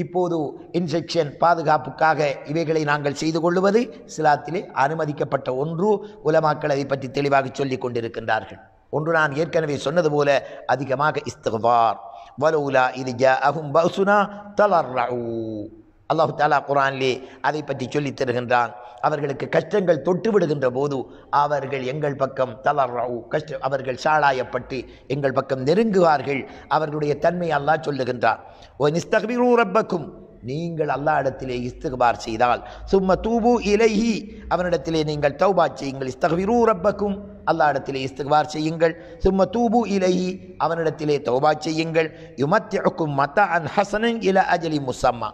இப்போது இன்ஜெக்ஷன் பாதுகாப்புக்காக இவைகளை நாங்கள் செய்து கொள்வது சிலாத்திலே அனுமதிக்கப்பட்ட ஒன்று உலமாக்கள் அதை பற்றி தெளிவாக சொல்லிக் கொண்டிருக்கின்றார்கள் ஒன்று நான் ஏற்கனவே சொன்னது போல அதிகமாக இஸ்தவார் வலூலா இது அஹும் பசுனா தளர்ரூ அல்லாஹு தாலா குரான்லே அதை பற்றி சொல்லித் தருகின்றான் அவர்களுக்கு கஷ்டங்கள் தொட்டு விடுகின்ற போது அவர்கள் எங்கள் பக்கம் தளர்வு கஷ்ட அவர்கள் சாலாயப்பட்டு எங்கள் பக்கம் நெருங்குவார்கள் அவர்களுடைய தன்மை அல்லாஹ் சொல்லுகின்றான் ஓ நிஸ்தகபிரூ ரப்பக்கும் நீங்கள் அல்லா இடத்திலே இஸ்தகுபார் செய்தால் சும்மா தூபு இலகி அவனிடத்திலே நீங்கள் தௌபா செய்யுங்கள் இஸ்தகவிரூ ரப்பக்கும் அல்லா இடத்திலே இஸ்தகுபார் செய்யுங்கள் சும்மா தூபு இலகி அவனிடத்திலே தௌபா செய்யுங்கள் யுமத்தியக்கும் மத்த அன் ஹசனன் இல அஜலி முசம்மா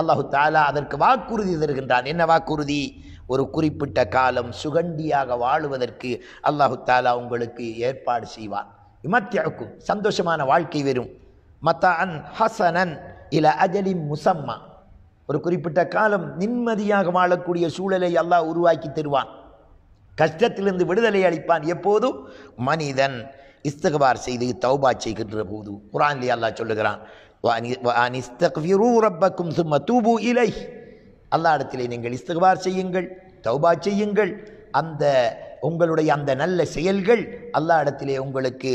அல்லாஹு தாலா அதற்கு வாக்குறுதி தருகின்றான் என்ன வாக்குறுதி ஒரு குறிப்பிட்ட காலம் சுகண்டியாக வாழுவதற்கு அல்லாஹு தாலா உங்களுக்கு ஏற்பாடு செய்வான் விமத்தியாக்கும் சந்தோஷமான வாழ்க்கை வெறும் மத்த அன் ஹசனன் இல அஜலி முசம்மா ஒரு குறிப்பிட்ட காலம் நிம்மதியாக வாழக்கூடிய சூழலை அல்லாஹ் உருவாக்கி தருவான் கஷ்டத்திலிருந்து விடுதலை அளிப்பான் எப்போதும் மனிதன் இஸ்தகபார் செய்து தௌபா செய்கின்ற போது குரான்லி அல்லாஹ் சொல்லுகிறான் அல்லாடத்திலே தூபு இலை நீங்கள் இஸ்தகுவார் செய்யுங்கள் தௌபா செய்யுங்கள் அந்த உங்களுடைய அந்த நல்ல செயல்கள் அல்லா இடத்திலே உங்களுக்கு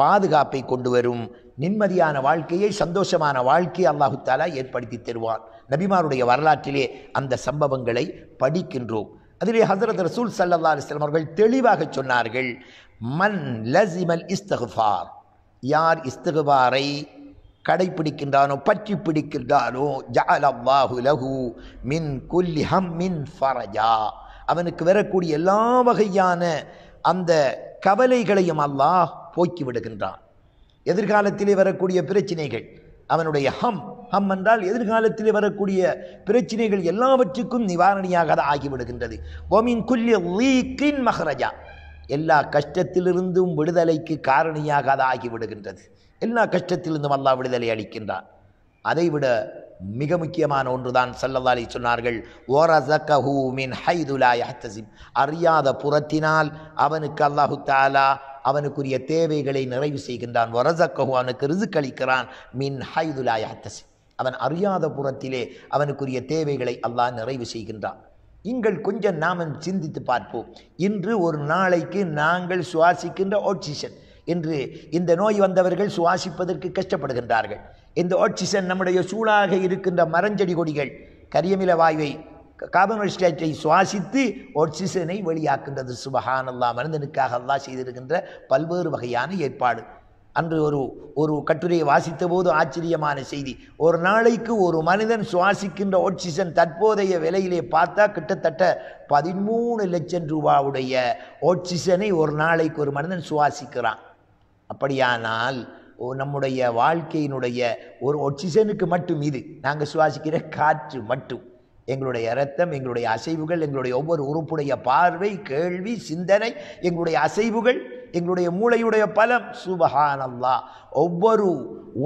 பாதுகாப்பை கொண்டு வரும் நிம்மதியான வாழ்க்கையை சந்தோஷமான வாழ்க்கையை அல்லாஹு தாலா ஏற்படுத்தி தருவான் நபிமாருடைய வரலாற்றிலே அந்த சம்பவங்களை படிக்கின்றோம் அதிலே ஹசரத் ரசூல் சல்லா அலிஸ்லாம் அவர்கள் தெளிவாக சொன்னார்கள் மன் லசிமல் இஸ்தகுஃபார் யார் இஸ்தகுபாரை கடைப்பிடிக்கின்றானோ பற்றி பிடிக்கின்றானோ ஜாலல்லாஹு லஹு மின் குல்லி ஹம் மின் ஃபரஜா அவனுக்கு வரக்கூடிய எல்லா வகையான அந்த கவலைகளையும் அல்லாஹ் போக்கி விடுகின்றான் எதிர்காலத்திலே வரக்கூடிய பிரச்சனைகள் அவனுடைய ஹம் ஹம் என்றால் எதிர்காலத்தில் வரக்கூடிய பிரச்சனைகள் எல்லாவற்றுக்கும் நிவாரணியாக அது ஆகிவிடுகின்றது ஓமின் குல்லிய லீக்கின் மஹரஜா எல்லா கஷ்டத்திலிருந்தும் விடுதலைக்கு காரணியாக அது ஆகிவிடுகின்றது எல்லா கஷ்டத்திலிருந்தும் அல்லா விடுதலை அளிக்கின்றான் அதைவிட மிக முக்கியமான ஒன்றுதான் சல்லல்லாலி சொன்னார்கள் அறியாத புறத்தினால் அவனுக்கு அல்லாஹு தாலா அவனுக்குரிய தேவைகளை நிறைவு செய்கின்றான் ஒரசக்கஹூ அவனுக்கு ரிசுக்களிக்கிறான் மின் ஹைதுலாய் யாத்தசிம் அவன் அறியாத புறத்திலே அவனுக்குரிய தேவைகளை அல்லாஹ் நிறைவு செய்கின்றான் எங்கள் கொஞ்சம் நாம் சிந்தித்து பார்ப்போம் இன்று ஒரு நாளைக்கு நாங்கள் சுவாசிக்கின்ற ஆக்சிஜன் இன்று இந்த நோய் வந்தவர்கள் சுவாசிப்பதற்கு கஷ்டப்படுகின்றார்கள் இந்த ஆக்சிஜன் நம்முடைய சூடாக இருக்கின்ற மரஞ்செடி கொடிகள் கரியமில வாயுவை கார்பன் சுவாசித்து ஆக்சிஜனை வெளியாக்குகின்றது சுபகான் அல்லா மனிதனுக்காக அல்லா செய்திருக்கின்ற பல்வேறு வகையான ஏற்பாடு அன்று ஒரு ஒரு கட்டுரையை வாசித்த போது ஆச்சரியமான செய்தி ஒரு நாளைக்கு ஒரு மனிதன் சுவாசிக்கின்ற ஆக்சிஜன் தற்போதைய விலையிலே பார்த்தா கிட்டத்தட்ட பதிமூணு லட்சம் ரூபாவுடைய ஆக்சிஜனை ஒரு நாளைக்கு ஒரு மனிதன் சுவாசிக்கிறான் அப்படியானால் நம்முடைய வாழ்க்கையினுடைய ஒரு ஆக்சிஜனுக்கு மட்டும் இது நாங்கள் சுவாசிக்கிற காற்று மட்டும் எங்களுடைய இரத்தம் எங்களுடைய அசைவுகள் எங்களுடைய ஒவ்வொரு உறுப்புடைய பார்வை கேள்வி சிந்தனை எங்களுடைய அசைவுகள் எங்களுடைய மூளையுடைய பலம் சுபகானல்லா ஒவ்வொரு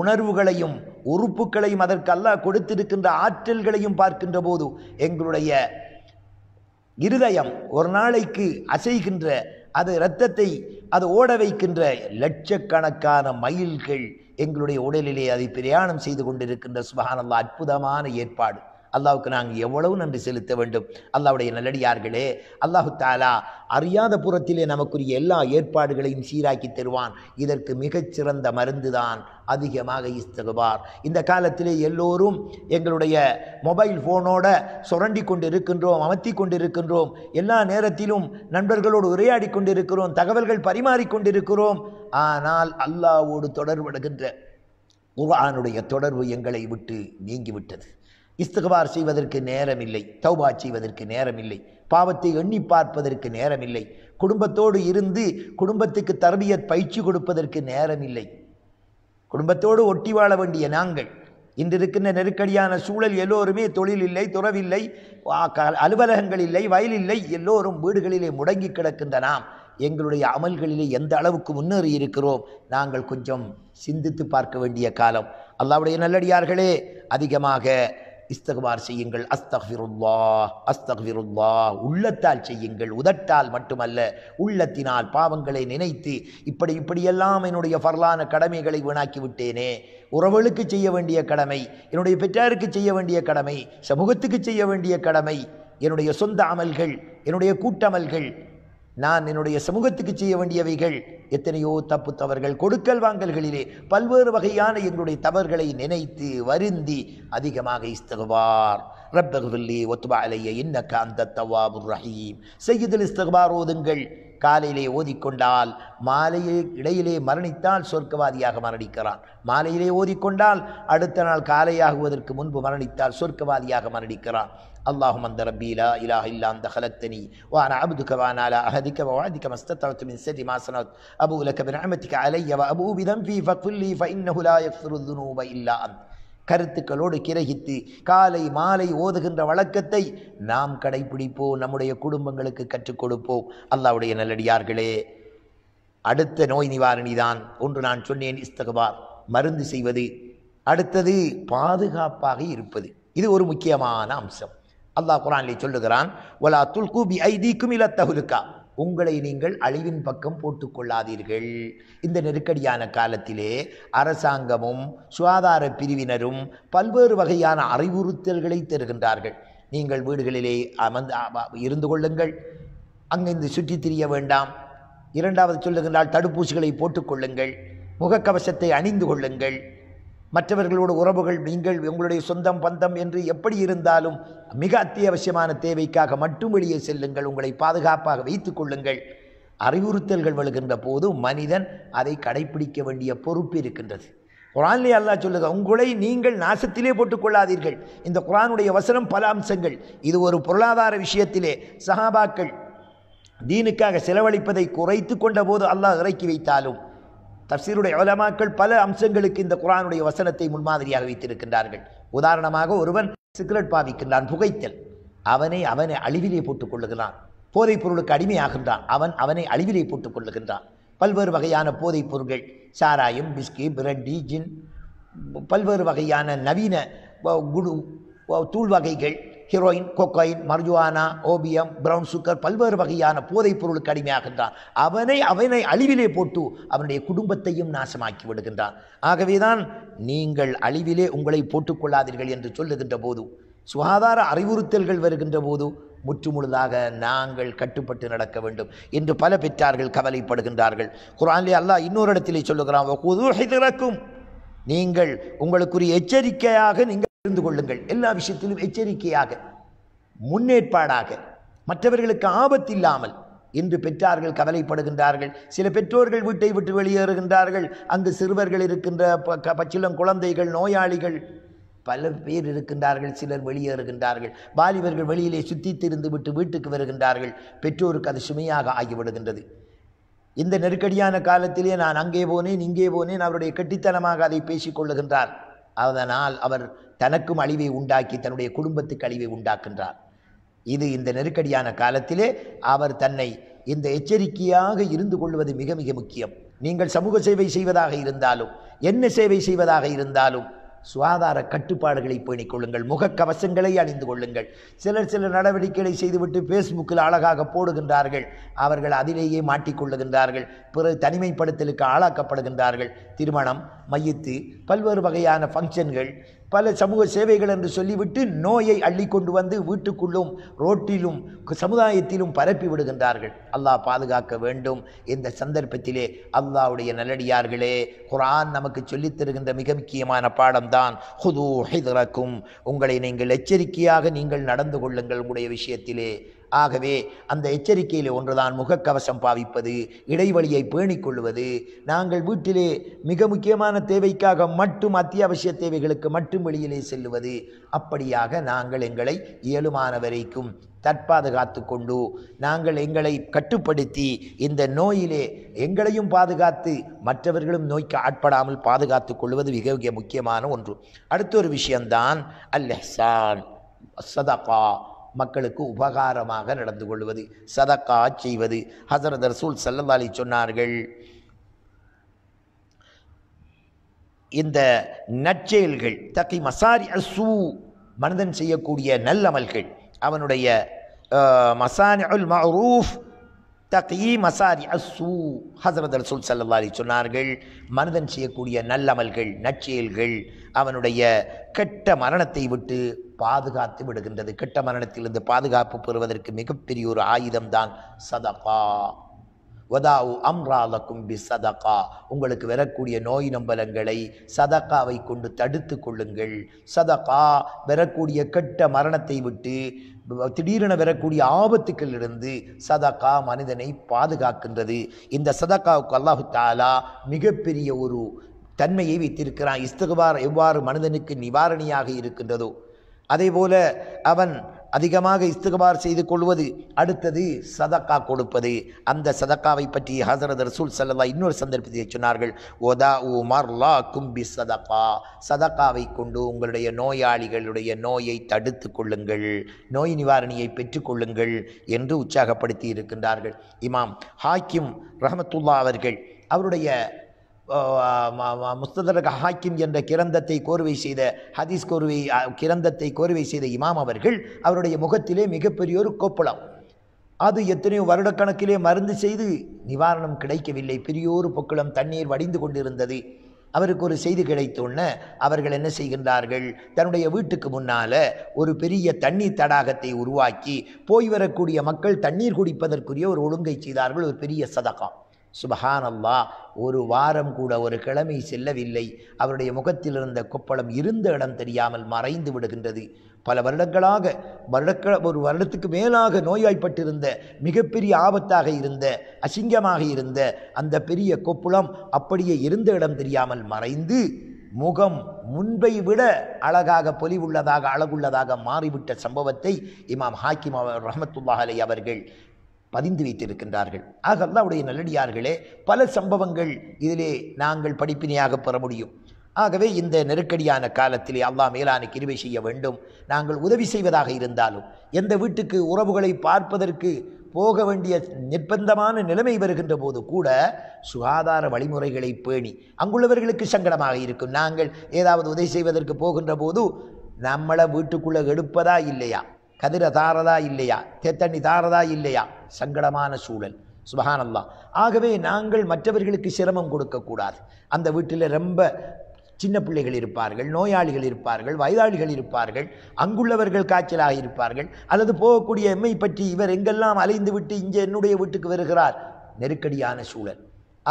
உணர்வுகளையும் உறுப்புகளையும் அதற்கல்ல கொடுத்திருக்கின்ற ஆற்றல்களையும் பார்க்கின்ற போது எங்களுடைய இருதயம் ஒரு நாளைக்கு அசைகின்ற அது இரத்தத்தை அது ஓட வைக்கின்ற லட்சக்கணக்கான மயில்கள் எங்களுடைய உடலிலே அதை பிரயாணம் செய்து கொண்டிருக்கின்ற சுபகானல்லா அற்புதமான ஏற்பாடு அல்லாவுக்கு நாங்கள் எவ்வளவு நன்றி செலுத்த வேண்டும் அல்லாவுடைய நல்லடியார்களே அல்லாஹு தாலா அறியாத புறத்திலே நமக்குரிய எல்லா ஏற்பாடுகளையும் சீராக்கி தருவான் இதற்கு மிகச்சிறந்த மருந்து தான் அதிகமாக இஸ்தகுவார் இந்த காலத்திலே எல்லோரும் எங்களுடைய மொபைல் ஃபோனோட சுரண்டி கொண்டு இருக்கின்றோம் அமர்த்தி கொண்டிருக்கின்றோம் எல்லா நேரத்திலும் நண்பர்களோடு உரையாடி கொண்டிருக்கிறோம் தகவல்கள் பரிமாறிக்கொண்டிருக்கிறோம் ஆனால் அல்லாவோடு தொடர்படுகின்ற குர்ஆனுடைய தொடர்பு எங்களை விட்டு நீங்கிவிட்டது இஸ்திகபார் செய்வதற்கு நேரமில்லை தௌபா செய்வதற்கு நேரமில்லை பாவத்தை எண்ணி பார்ப்பதற்கு நேரமில்லை குடும்பத்தோடு இருந்து குடும்பத்துக்கு தரபியத் பயிற்சி கொடுப்பதற்கு நேரமில்லை குடும்பத்தோடு ஒட்டி வாழ வேண்டிய நாங்கள் இருக்கின்ற நெருக்கடியான சூழல் எல்லோருமே தொழில் இல்லை துறவில்லை அலுவலகங்கள் இல்லை வயல் இல்லை எல்லோரும் வீடுகளிலே முடங்கி கிடக்கின்ற நாம் எங்களுடைய அமல்களிலே எந்த அளவுக்கு முன்னேறி இருக்கிறோம் நாங்கள் கொஞ்சம் சிந்தித்து பார்க்க வேண்டிய காலம் அல்லாவுடைய நல்லடியார்களே அதிகமாக இஸ்தகுவார் செய்யுங்கள் அஸ்தஹ்விருல்லா அஸ்தஹ்விருல்லா உள்ளத்தால் செய்யுங்கள் உதட்டால் மட்டுமல்ல உள்ளத்தினால் பாவங்களை நினைத்து இப்படி இப்படியெல்லாம் என்னுடைய வரலான கடமைகளை வீணாக்கி விட்டேனே உறவுகளுக்கு செய்ய வேண்டிய கடமை என்னுடைய பெற்றாருக்கு செய்ய வேண்டிய கடமை சமூகத்துக்கு செய்ய வேண்டிய கடமை என்னுடைய சொந்த அமல்கள் என்னுடைய கூட்டமல்கள் நான் என்னுடைய சமூகத்துக்கு செய்ய வேண்டியவைகள் எத்தனையோ தப்பு தவறுகள் கொடுக்கல் வாங்கல்களிலே பல்வேறு வகையான எங்களுடைய தவறுகளை நினைத்து வருந்தி அதிகமாக இஸ்தகுவார் ரப்பகுல்லி அலைய இன்ன காந்த தவாபுர் ரஹீம் செய்யுதல் இஸ்தகுவார் ஓதுங்கள் காலையிலே ஓதிக்கொண்டால் மாலையே இடையிலே மரணித்தால் சொர்க்கவாதியாக மரணிக்கிறான் மாலையிலே ஓதிக்கொண்டால் அடுத்த நாள் காலையாகுவதற்கு முன்பு மரணித்தால் சொர்க்கவாதியாக மரணிக்கிறான் அல்லாஹும் அந்த ரப்பி லா இல்லா அந்த ஹலத்தனி வான அபுதுக வானாலா அஹதிக்க வாதிக்க மஸ்தத்தவத்து மின் சரி மாசனத் அபு உலக பின் அலையவ அபு விதம் ஃபி ஃபக்குல்லி ஃப இல்லா அந்த கருத்துக்களோடு கிரகித்து காலை மாலை ஓதுகின்ற வழக்கத்தை நாம் கடைபிடிப்போம் நம்முடைய குடும்பங்களுக்கு கற்றுக் கொடுப்போம் அல்லாவுடைய நல்லடியார்களே அடுத்த நோய் நிவாரணி தான் ஒன்று நான் சொன்னேன் இஸ்தகபார் மருந்து செய்வது அடுத்தது பாதுகாப்பாக இருப்பது இது ஒரு முக்கியமான அம்சம் அல்லாஹ் குரான்லே சொல்லுகிறான் ஒலா துல்கூபி ஐதீக்கும் இல தகுதுக்கா உங்களை நீங்கள் அழிவின் பக்கம் போட்டுக்கொள்ளாதீர்கள் இந்த நெருக்கடியான காலத்திலே அரசாங்கமும் சுகாதார பிரிவினரும் பல்வேறு வகையான அறிவுறுத்தல்களை தருகின்றார்கள் நீங்கள் வீடுகளிலே அமர்ந்து இருந்து கொள்ளுங்கள் அங்கிருந்து சுற்றி திரிய வேண்டாம் இரண்டாவது சொல்லுகின்றால் தடுப்பூசிகளை போட்டுக்கொள்ளுங்கள் முகக்கவசத்தை அணிந்து கொள்ளுங்கள் மற்றவர்களோட உறவுகள் நீங்கள் உங்களுடைய சொந்தம் பந்தம் என்று எப்படி இருந்தாலும் மிக அத்தியாவசியமான தேவைக்காக மட்டும் வெளியே செல்லுங்கள் உங்களை பாதுகாப்பாக வைத்து கொள்ளுங்கள் அறிவுறுத்தல்கள் வருகின்ற போது மனிதன் அதை கடைபிடிக்க வேண்டிய பொறுப்பு இருக்கின்றது குரான்லே அல்லா சொல்லுங்க உங்களை நீங்கள் நாசத்திலே போட்டுக்கொள்ளாதீர்கள் இந்த குரானுடைய வசனம் பல அம்சங்கள் இது ஒரு பொருளாதார விஷயத்திலே சஹாபாக்கள் தீனுக்காக செலவழிப்பதை குறைத்து கொண்ட போது அல்லாஹ் இறக்கி வைத்தாலும் தப்சீருடைய உலமாக்கள் பல அம்சங்களுக்கு இந்த குரானுடைய வசனத்தை முன்மாதிரியாக வைத்திருக்கின்றார்கள் உதாரணமாக ஒருவன் சிகரெட் பாவிக்கின்றான் புகைத்தல் அவனை அவனை அழிவிலே போட்டுக் கொள்ளுகிறான் போதைப் பொருளுக்கு அடிமையாகின்றான் அவன் அவனை அழிவிலே போட்டுக் கொள்ளுகின்றான் பல்வேறு வகையான போதைப் பொருட்கள் சாராயம் பிஸ்கி பிரெட்டி ஜின் பல்வேறு வகையான நவீன குடு தூள் வகைகள் heroin cocaine marijuana opium brown sugar பல்வேறு வகையான போதைப் பொருளுக்கு அடிமையாகின்றான் அவனை அவனை அழிவிலே போட்டு அவனுடைய குடும்பத்தையும் நாசமாக்கி விடுகின்றான் ஆகவேதான் நீங்கள் அழிவிலே உங்களை போட்டுக்கொள்ளாதீர்கள் என்று சொல்லுகின்ற போது சுகாதார அறிவுறுத்தல்கள் வருகின்ற போது முற்றுமுழுதாக நாங்கள் கட்டுப்பட்டு நடக்க வேண்டும் என்று பல பெற்றார்கள் கவலைப்படுகின்றார்கள் குரான்லே அல்லாஹ் இன்னொரு இடத்திலே சொல்லுகிறான் நீங்கள் உங்களுக்குரிய எச்சரிக்கையாக நீங்கள் இருந்து கொள்ளுங்கள் எல்லா விஷயத்திலும் எச்சரிக்கையாக முன்னேற்பாடாக மற்றவர்களுக்கு ஆபத்தில்லாமல் இன்று பெற்றார்கள் கவலைப்படுகின்றார்கள் சில பெற்றோர்கள் வீட்டை விட்டு வெளியேறுகின்றார்கள் அங்கு சிறுவர்கள் இருக்கின்ற பச்சிலம் குழந்தைகள் நோயாளிகள் பல பேர் இருக்கின்றார்கள் சிலர் வெளியேறுகின்றார்கள் வாலிபர்கள் வெளியிலே திருந்து விட்டு வீட்டுக்கு வருகின்றார்கள் பெற்றோருக்கு அது சுமையாக ஆகிவிடுகின்றது இந்த நெருக்கடியான காலத்திலே நான் அங்கே போனேன் இங்கே போனேன் அவருடைய கெட்டித்தனமாக அதை பேசிக் அதனால் அவர் தனக்கும் அழிவை உண்டாக்கி தன்னுடைய குடும்பத்துக்கு அழிவை உண்டாக்குகின்றார் இது இந்த நெருக்கடியான காலத்திலே அவர் தன்னை இந்த எச்சரிக்கையாக இருந்து கொள்வது மிக மிக முக்கியம் நீங்கள் சமூக சேவை செய்வதாக இருந்தாலும் என்ன சேவை செய்வதாக இருந்தாலும் சுகாதார கட்டுப்பாடுகளை பேணிக் கொள்ளுங்கள் முகக்கவசங்களை அணிந்து கொள்ளுங்கள் சிலர் சில நடவடிக்கைகளை செய்துவிட்டு ஃபேஸ்புக்கில் அழகாக போடுகின்றார்கள் அவர்கள் அதிலேயே மாட்டிக்கொள்ளுகின்றார்கள் பிற தனிமைப்படுத்தலுக்கு ஆளாக்கப்படுகின்றார்கள் திருமணம் மையத்து பல்வேறு வகையான ஃபங்க்ஷன்கள் பல சமூக சேவைகள் என்று சொல்லிவிட்டு நோயை அள்ளி கொண்டு வந்து வீட்டுக்குள்ளும் ரோட்டிலும் சமுதாயத்திலும் பரப்பி விடுகின்றார்கள் அல்லாஹ் பாதுகாக்க வேண்டும் இந்த சந்தர்ப்பத்திலே அல்லாவுடைய நல்லடியார்களே குரான் நமக்கு சொல்லித் தருகின்ற மிக முக்கியமான பாடம்தான் ஹுது ஹிதரக்கும் உங்களை நீங்கள் எச்சரிக்கையாக நீங்கள் நடந்து கொள்ளுங்கள் உங்களுடைய விஷயத்திலே ஆகவே அந்த எச்சரிக்கையில் ஒன்றுதான் முகக்கவசம் பாவிப்பது இடைவெளியை பேணிக்கொள்வது நாங்கள் வீட்டிலே மிக முக்கியமான தேவைக்காக மட்டும் அத்தியாவசிய தேவைகளுக்கு மட்டும் வெளியிலே செல்லுவது அப்படியாக நாங்கள் எங்களை இயலுமான வரைக்கும் தற்பாதுகாத்து கொண்டு நாங்கள் எங்களை கட்டுப்படுத்தி இந்த நோயிலே எங்களையும் பாதுகாத்து மற்றவர்களும் நோய்க்கு ஆட்படாமல் பாதுகாத்து கொள்வது மிக மிக முக்கியமான ஒன்று அடுத்த ஒரு விஷயம்தான் அல்லஹான் சதகா மக்களுக்கு உபகாரமாக நடந்து கொள்வது சதக்கா செய்வது ஹசரத் ரசூல் செல்லந்தாலி சொன்னார்கள் இந்த நற்செயல்கள் தக்கை மசாரி அசூ மனிதன் செய்யக்கூடிய நல்லமல்கள் அவனுடைய மசானி அல் மரூஃப் தகீ மசாரி அஸ்ஸு ஹசரத் ரசூல் சல்லா அலி சொன்னார்கள் மனிதன் செய்யக்கூடிய நல்லமல்கள் நற்செயல்கள் அவனுடைய கெட்ட மரணத்தை விட்டு பாதுகாத்து விடுகின்றது கெட்ட மரணத்திலிருந்து பாதுகாப்பு பெறுவதற்கு மிகப்பெரிய ஒரு ஆயுதம்தான் சதகா வதாவு அம்ராலக்கும் பி சதகா உங்களுக்கு வரக்கூடிய நோய் நம்பலங்களை சதகாவை கொண்டு தடுத்து கொள்ளுங்கள் சதகா வரக்கூடிய கெட்ட மரணத்தை விட்டு திடீரென வரக்கூடிய ஆபத்துக்களிலிருந்து சதகா மனிதனை பாதுகாக்கின்றது இந்த சதகாவுக்கு அல்லாஹு தாலா மிகப்பெரிய ஒரு தன்மையை வைத்திருக்கிறான் இஸ்தகுபார் எவ்வாறு மனிதனுக்கு நிவாரணியாக இருக்கின்றதோ அதே அவன் அதிகமாக இஸ்துகபார் செய்து கொள்வது அடுத்தது சதக்கா கொடுப்பது அந்த சதக்காவை பற்றி ஹசரத் ரசூல் சல்லா இன்னொரு சந்தர்ப்பத்தை சொன்னார்கள் ஒதா உ மர்லா கும்பி சதக்கா சதக்காவை கொண்டு உங்களுடைய நோயாளிகளுடைய நோயை தடுத்து கொள்ளுங்கள் நோய் நிவாரணியை பெற்றுக்கொள்ளுங்கள் என்று உற்சாகப்படுத்தி இருக்கின்றார்கள் இமாம் ஹாக்கிம் ரஹமத்துல்லா அவர்கள் அவருடைய முஸ்தரக ஹாக்கிம் என்ற கிரந்தத்தை கோர்வை செய்த ஹதீஸ் கோர்வை கிரந்தத்தை கோர்வை செய்த இமாம் அவர்கள் அவருடைய முகத்திலே மிகப்பெரிய ஒரு கோப்பளம் அது எத்தனையோ வருடக்கணக்கிலே மருந்து செய்து நிவாரணம் கிடைக்கவில்லை பெரியோரு பொக்குளம் தண்ணீர் வடிந்து கொண்டிருந்தது அவருக்கு ஒரு செய்தி கிடைத்தோன்ன அவர்கள் என்ன செய்கின்றார்கள் தன்னுடைய வீட்டுக்கு முன்னால் ஒரு பெரிய தண்ணீர் தடாகத்தை உருவாக்கி போய் வரக்கூடிய மக்கள் தண்ணீர் குடிப்பதற்குரிய ஒரு ஒழுங்கை செய்தார்கள் ஒரு பெரிய சதகம் சுபஹானல்லா ஒரு வாரம் கூட ஒரு கிழமை செல்லவில்லை அவருடைய முகத்தில் இருந்த கொப்பளம் இருந்த இடம் தெரியாமல் மறைந்து விடுகின்றது பல வருடங்களாக வருடக்க ஒரு வருடத்துக்கு மேலாக நோய்வாய்ப்பட்டிருந்த மிகப்பெரிய ஆபத்தாக இருந்த அசிங்கமாக இருந்த அந்த பெரிய கொப்புளம் அப்படியே இருந்த இடம் தெரியாமல் மறைந்து முகம் முன்பை விட அழகாக பொலிவுள்ளதாக அழகுள்ளதாக மாறிவிட்ட சம்பவத்தை இமாம் ஹாக்கிம் அவர் ரஹமத்துல்லாஹலை அவர்கள் பதிந்து வைத்திருக்கின்றார்கள் ஆக அல்லாவுடைய நல்லடியார்களே பல சம்பவங்கள் இதிலே நாங்கள் படிப்பினையாக பெற முடியும் ஆகவே இந்த நெருக்கடியான காலத்திலே அல்லாஹ் மேலான கிருவை செய்ய வேண்டும் நாங்கள் உதவி செய்வதாக இருந்தாலும் எந்த வீட்டுக்கு உறவுகளை பார்ப்பதற்கு போக வேண்டிய நிர்பந்தமான நிலைமை வருகின்ற போது கூட சுகாதார வழிமுறைகளை பேணி அங்குள்ளவர்களுக்கு சங்கடமாக இருக்கும் நாங்கள் ஏதாவது உதவி செய்வதற்கு போகின்ற போது நம்மளை வீட்டுக்குள்ளே எடுப்பதா இல்லையா கதிரை தாரதா இல்லையா தேத்தண்ணி தாரதா இல்லையா சங்கடமான சூழல் சுபஹானல்லா ஆகவே நாங்கள் மற்றவர்களுக்கு சிரமம் கொடுக்கக்கூடாது அந்த வீட்டில் ரொம்ப சின்ன பிள்ளைகள் இருப்பார்கள் நோயாளிகள் இருப்பார்கள் வயதாளிகள் இருப்பார்கள் அங்குள்ளவர்கள் காய்ச்சலாக இருப்பார்கள் அல்லது போகக்கூடிய எம்மை பற்றி இவர் எங்கெல்லாம் அலைந்து விட்டு இங்கே என்னுடைய வீட்டுக்கு வருகிறார் நெருக்கடியான சூழல்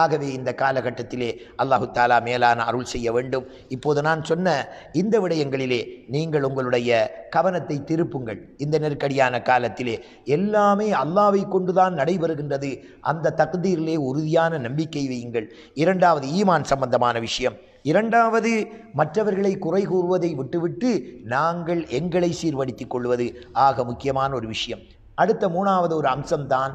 ஆகவே இந்த காலகட்டத்திலே அல்லாஹு தாலா மேலான அருள் செய்ய வேண்டும் இப்போது நான் சொன்ன இந்த விடயங்களிலே நீங்கள் உங்களுடைய கவனத்தை திருப்புங்கள் இந்த நெருக்கடியான காலத்திலே எல்லாமே அல்லாவை கொண்டுதான் நடைபெறுகின்றது அந்த தகுதியிலே உறுதியான நம்பிக்கை வையுங்கள் இரண்டாவது ஈமான் சம்பந்தமான விஷயம் இரண்டாவது மற்றவர்களை குறை கூறுவதை விட்டுவிட்டு நாங்கள் எங்களை சீர்படுத்திக் கொள்வது ஆக முக்கியமான ஒரு விஷயம் அடுத்த மூணாவது ஒரு அம்சம்தான்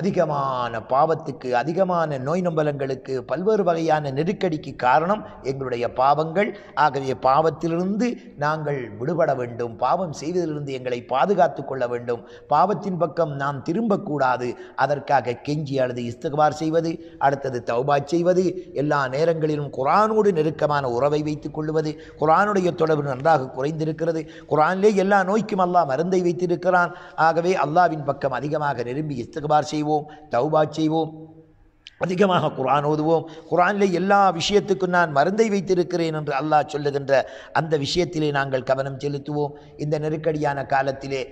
அதிகமான பாவத்துக்கு அதிகமான நோய் நம்பலங்களுக்கு பல்வேறு வகையான நெருக்கடிக்கு காரணம் எங்களுடைய பாவங்கள் ஆகவே பாவத்திலிருந்து நாங்கள் விடுபட வேண்டும் பாவம் செய்வதிலிருந்து எங்களை பாதுகாத்து கொள்ள வேண்டும் பாவத்தின் பக்கம் நாம் திரும்பக்கூடாது அதற்காக கெஞ்சி அல்லது இஸ்தகுவார் செய்வது அடுத்தது தௌபா செய்வது எல்லா நேரங்களிலும் குரானோடு நெருக்கமான உறவை வைத்துக் கொள்வது குரானுடைய தொடர்பு நன்றாக குறைந்திருக்கிறது குரானிலே எல்லா நோய்க்கும் அல்லா மருந்தை வைத்திருக்கிறான் ஆகவே அல்லாவின் பக்கம் அதிகமாக நிரும்பி இஸ்தகுபார் செய்வோம் ஓதுவோம் தௌபா செய்வோம் அதிகமாக குரான் ஓதுவோம் குரானில் எல்லா விஷயத்துக்கும் நான் மருந்தை வைத்திருக்கிறேன் என்று அல்லாஹ் சொல்லுகின்ற அந்த விஷயத்திலே நாங்கள் கவனம் செலுத்துவோம் இந்த நெருக்கடியான காலத்திலே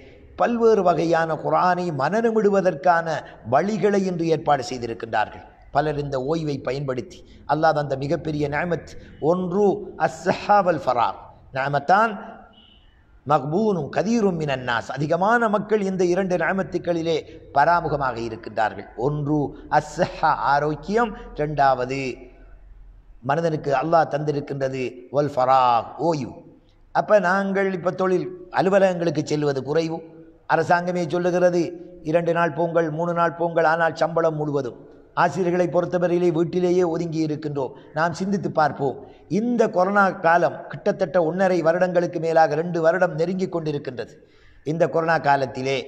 பல்வேறு வகையான குரானை மனநமிடுவதற்கான வழிகளை இன்று ஏற்பாடு செய்திருக்கின்றார்கள் பலர் இந்த ஓய்வை பயன்படுத்தி அல்லாத அந்த மிகப்பெரிய நியமத் ஒன்று அஸ்ஹாவல் ஃபரார் நேமத்தான் மக்பூனும் கதீரும் மினன்னாஸ் அதிகமான மக்கள் இந்த இரண்டு நியமத்துக்களிலே பராமுகமாக இருக்கின்றார்கள் ஒன்று அஸ்ஸஹா ஆரோக்கியம் ரெண்டாவது மனிதனுக்கு அல்லாஹ் தந்திருக்கின்றது வல் ஃபராக் ஓய்வு அப்போ நாங்கள் இப்போ தொழில் அலுவலகங்களுக்கு செல்வது குறைவு அரசாங்கமே சொல்லுகிறது இரண்டு நாள் போங்கள் மூணு நாள் போங்கள் ஆனால் சம்பளம் முழுவதும் ஆசிரியர்களை பொறுத்தவரையிலே வீட்டிலேயே ஒதுங்கி இருக்கின்றோம் நாம் சிந்தித்து பார்ப்போம் இந்த கொரோனா காலம் கிட்டத்தட்ட ஒன்றரை வருடங்களுக்கு மேலாக ரெண்டு வருடம் நெருங்கி கொண்டிருக்கின்றது இந்த கொரோனா காலத்திலே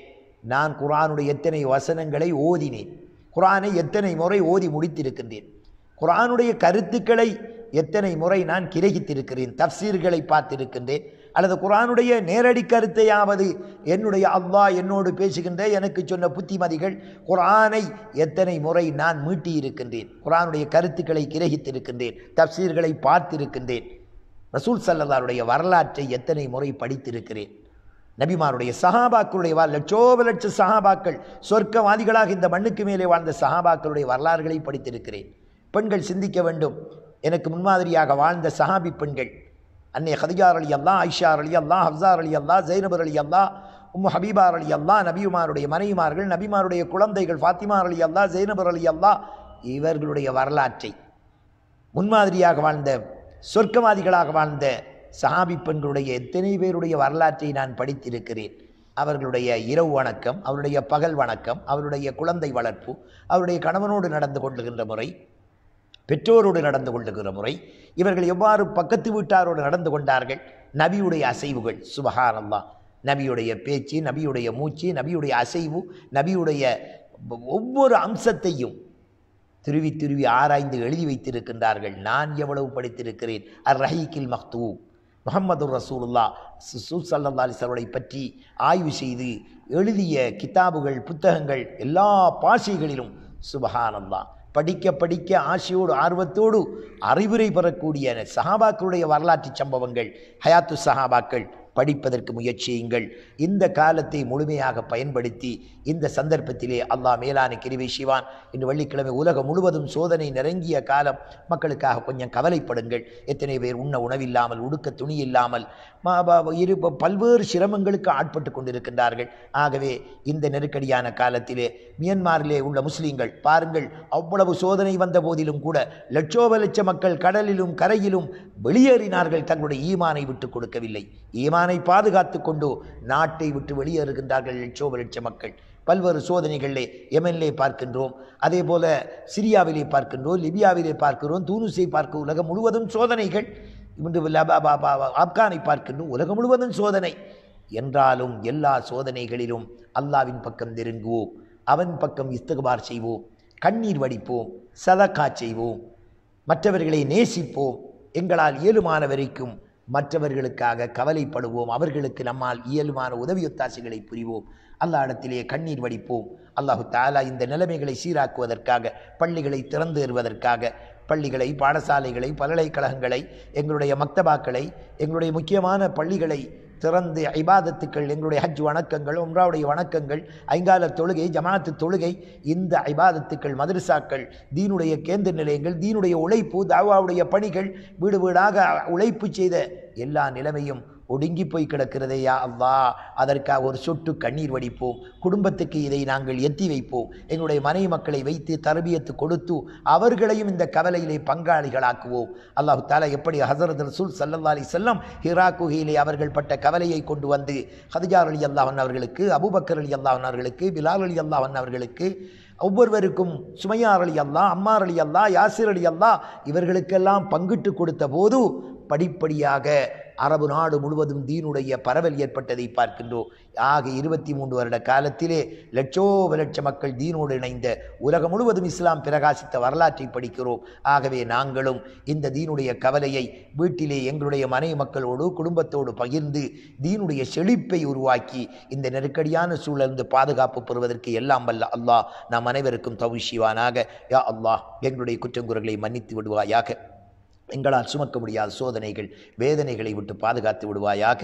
நான் குரானுடைய எத்தனை வசனங்களை ஓதினேன் குரானை எத்தனை முறை ஓதி முடித்திருக்கின்றேன் குரானுடைய கருத்துக்களை எத்தனை முறை நான் கிரகித்திருக்கிறேன் தப்சீர்களை பார்த்திருக்கின்றேன் அல்லது குரானுடைய நேரடி கருத்தையாவது என்னுடைய அவ்வா என்னோடு பேசுகின்ற எனக்கு சொன்ன புத்திமதிகள் குரானை எத்தனை முறை நான் மீட்டியிருக்கின்றேன் குரானுடைய கருத்துக்களை கிரகித்திருக்கின்றேன் தப்சீர்களை பார்த்திருக்கின்றேன் ரசூல் சல்லதாருடைய வரலாற்றை எத்தனை முறை படித்திருக்கிறேன் நபிமாருடைய சஹாபாக்களுடைய வா லட்சோப லட்ச சஹாபாக்கள் சொர்க்கவாதிகளாக இந்த மண்ணுக்கு மேலே வாழ்ந்த சஹாபாக்களுடைய வரலாறுகளை படித்திருக்கிறேன் பெண்கள் சிந்திக்க வேண்டும் எனக்கு முன்மாதிரியாக வாழ்ந்த சஹாபி பெண்கள் அன்னை ஹதிஜார் அலி அல்லா ஐஷார் அலி அல்லா ஹப்சார் அலி அல்லா ஜெய்னபர் அலி அல்லா உம் ஹபீபார் அலி அல்லா நபியுமாருடைய மனைவிமார்கள் நபிமாருடைய குழந்தைகள் ஃபாத்திமார் அலி அல்லா ஜெய்னபர் அலி அல்லா இவர்களுடைய வரலாற்றை முன்மாதிரியாக வாழ்ந்த சொர்க்கவாதிகளாக வாழ்ந்த சஹாபி பெண்களுடைய எத்தனை பேருடைய வரலாற்றை நான் படித்திருக்கிறேன் அவர்களுடைய இரவு வணக்கம் அவருடைய பகல் வணக்கம் அவருடைய குழந்தை வளர்ப்பு அவருடைய கணவனோடு நடந்து கொள்ளுகின்ற முறை பெற்றோரோடு நடந்து கொள்ளுகிற முறை இவர்கள் எவ்வாறு பக்கத்து வீட்டாரோடு நடந்து கொண்டார்கள் நபியுடைய அசைவுகள் சுபகானந்தா நபியுடைய பேச்சு நபியுடைய மூச்சு நபியுடைய அசைவு நபியுடைய ஒவ்வொரு அம்சத்தையும் திருவி திருவி ஆராய்ந்து எழுதி வைத்திருக்கின்றார்கள் நான் எவ்வளவு படித்திருக்கிறேன் அர் ரஹீக்கில் மஹ்தூ முகமது ரசூலுல்லா சூசல்லா அலிசருடைய பற்றி ஆய்வு செய்து எழுதிய கித்தாபுகள் புத்தகங்கள் எல்லா பாஷைகளிலும் சுபகானந்தான் படிக்க படிக்க ஆசையோடு ஆர்வத்தோடு அறிவுரை பெறக்கூடிய சஹாபாக்களுடைய வரலாற்று சம்பவங்கள் ஹயாத்து சஹாபாக்கள் படிப்பதற்கு முயற்சியுங்கள் இந்த காலத்தை முழுமையாக பயன்படுத்தி இந்த சந்தர்ப்பத்திலே அல்லாஹ் மேலான கிருவி சிவான் இன்று வெள்ளிக்கிழமை உலகம் முழுவதும் சோதனை நிறங்கிய காலம் மக்களுக்காக கொஞ்சம் கவலைப்படுங்கள் எத்தனை பேர் உண்ண உணவில்லாமல் உடுக்க துணி இல்லாமல் இரு பல்வேறு சிரமங்களுக்கு ஆட்பட்டு கொண்டிருக்கின்றார்கள் ஆகவே இந்த நெருக்கடியான காலத்திலே மியன்மாரிலே உள்ள முஸ்லீம்கள் பாருங்கள் அவ்வளவு சோதனை வந்த போதிலும் கூட லட்சோப லட்ச மக்கள் கடலிலும் கரையிலும் வெளியேறினார்கள் தங்களுடைய ஈமானை விட்டு கொடுக்கவில்லை ஈமான தன்னை பாதுகாத்து கொண்டு நாட்டை விட்டு வெளியேறுகின்றார்கள் லட்சோப லட்ச மக்கள் பல்வேறு சோதனைகளிலே எமனிலே பார்க்கின்றோம் அதே போல சிரியாவிலே பார்க்கின்றோம் லிபியாவிலே பார்க்கிறோம் தூனுசை பார்க்க உலகம் முழுவதும் சோதனைகள் ஆப்கானை பார்க்கின்றோம் உலகம் முழுவதும் சோதனை என்றாலும் எல்லா சோதனைகளிலும் அல்லாவின் பக்கம் நெருங்குவோம் அவன் பக்கம் இஸ்தகுபார் செய்வோம் கண்ணீர் வடிப்போம் சதக்கா செய்வோம் மற்றவர்களை நேசிப்போம் எங்களால் இயலுமான வரைக்கும் மற்றவர்களுக்காக கவலைப்படுவோம் அவர்களுக்கு நம்மால் இயல்பான உதவி ஒத்தாசைகளை புரிவோம் அல்லா கண்ணீர் வடிப்போம் அல்லாஹு தாலா இந்த நிலைமைகளை சீராக்குவதற்காக பள்ளிகளை திறந்து வருவதற்காக பள்ளிகளை பாடசாலைகளை பல்கலைக்கழகங்களை எங்களுடைய மக்தபாக்களை எங்களுடைய முக்கியமான பள்ளிகளை திறந்து ஐபாதத்துக்கள் எங்களுடைய ஹஜ் வணக்கங்கள் உம்ராவுடைய வணக்கங்கள் ஐங்கால தொழுகை ஜமாத்து தொழுகை இந்த ஐபாதத்துக்கள் மதரசாக்கள் தீனுடைய கேந்திர நிலையங்கள் தீனுடைய உழைப்பு தாவாவுடைய பணிகள் வீடு வீடாக உழைப்பு செய்த எல்லா நிலைமையும் ஒடுங்கி போய் கிடக்கிறதையா அல்லா அதற்காக ஒரு சொட்டு கண்ணீர் வடிப்போம் குடும்பத்துக்கு இதை நாங்கள் எத்தி வைப்போம் எங்களுடைய மனைவி மக்களை வைத்து தரபியத்து கொடுத்து அவர்களையும் இந்த கவலையிலே பங்காளிகளாக்குவோம் அல்லாஹு தாலா எப்படி ஹசரத் ரசூல் சல்லா அலி செல்லம் ஹிரா குஹிலே அவர்கள் பட்ட கவலையை கொண்டு வந்து ஹதிஜார் அலி அல்லாஹன் அவர்களுக்கு அபுபக்கர் அலி அல்லாஹன் அவர்களுக்கு பிலால் அலி அல்லாஹன் அவர்களுக்கு ஒவ்வொருவருக்கும் சுமையார் அலி அல்லா அம்மார் அலி அல்லா யாசிர் அலி அல்லா இவர்களுக்கெல்லாம் பங்கிட்டு கொடுத்த போது படிப்படியாக அரபு நாடு முழுவதும் தீனுடைய பரவல் ஏற்பட்டதை பார்க்கின்றோம் ஆக இருபத்தி மூன்று வருட காலத்திலே லட்சோ லட்ச மக்கள் தீனோடு இணைந்த உலகம் முழுவதும் இஸ்லாம் பிரகாசித்த வரலாற்றை படிக்கிறோம் ஆகவே நாங்களும் இந்த தீனுடைய கவலையை வீட்டிலே எங்களுடைய மனை மக்களோடு குடும்பத்தோடு பகிர்ந்து தீனுடைய செழிப்பை உருவாக்கி இந்த நெருக்கடியான சூழலிருந்து பாதுகாப்பு பெறுவதற்கு எல்லாம் வல்ல அல்லாஹ் நாம் அனைவருக்கும் தவிஷிவானாக யா அல்லாஹ் எங்களுடைய குற்றங்குறைகளை மன்னித்து விடுவாயாக எங்களால் சுமக்க முடியாத சோதனைகள் வேதனைகளை விட்டு பாதுகாத்து விடுவாயாக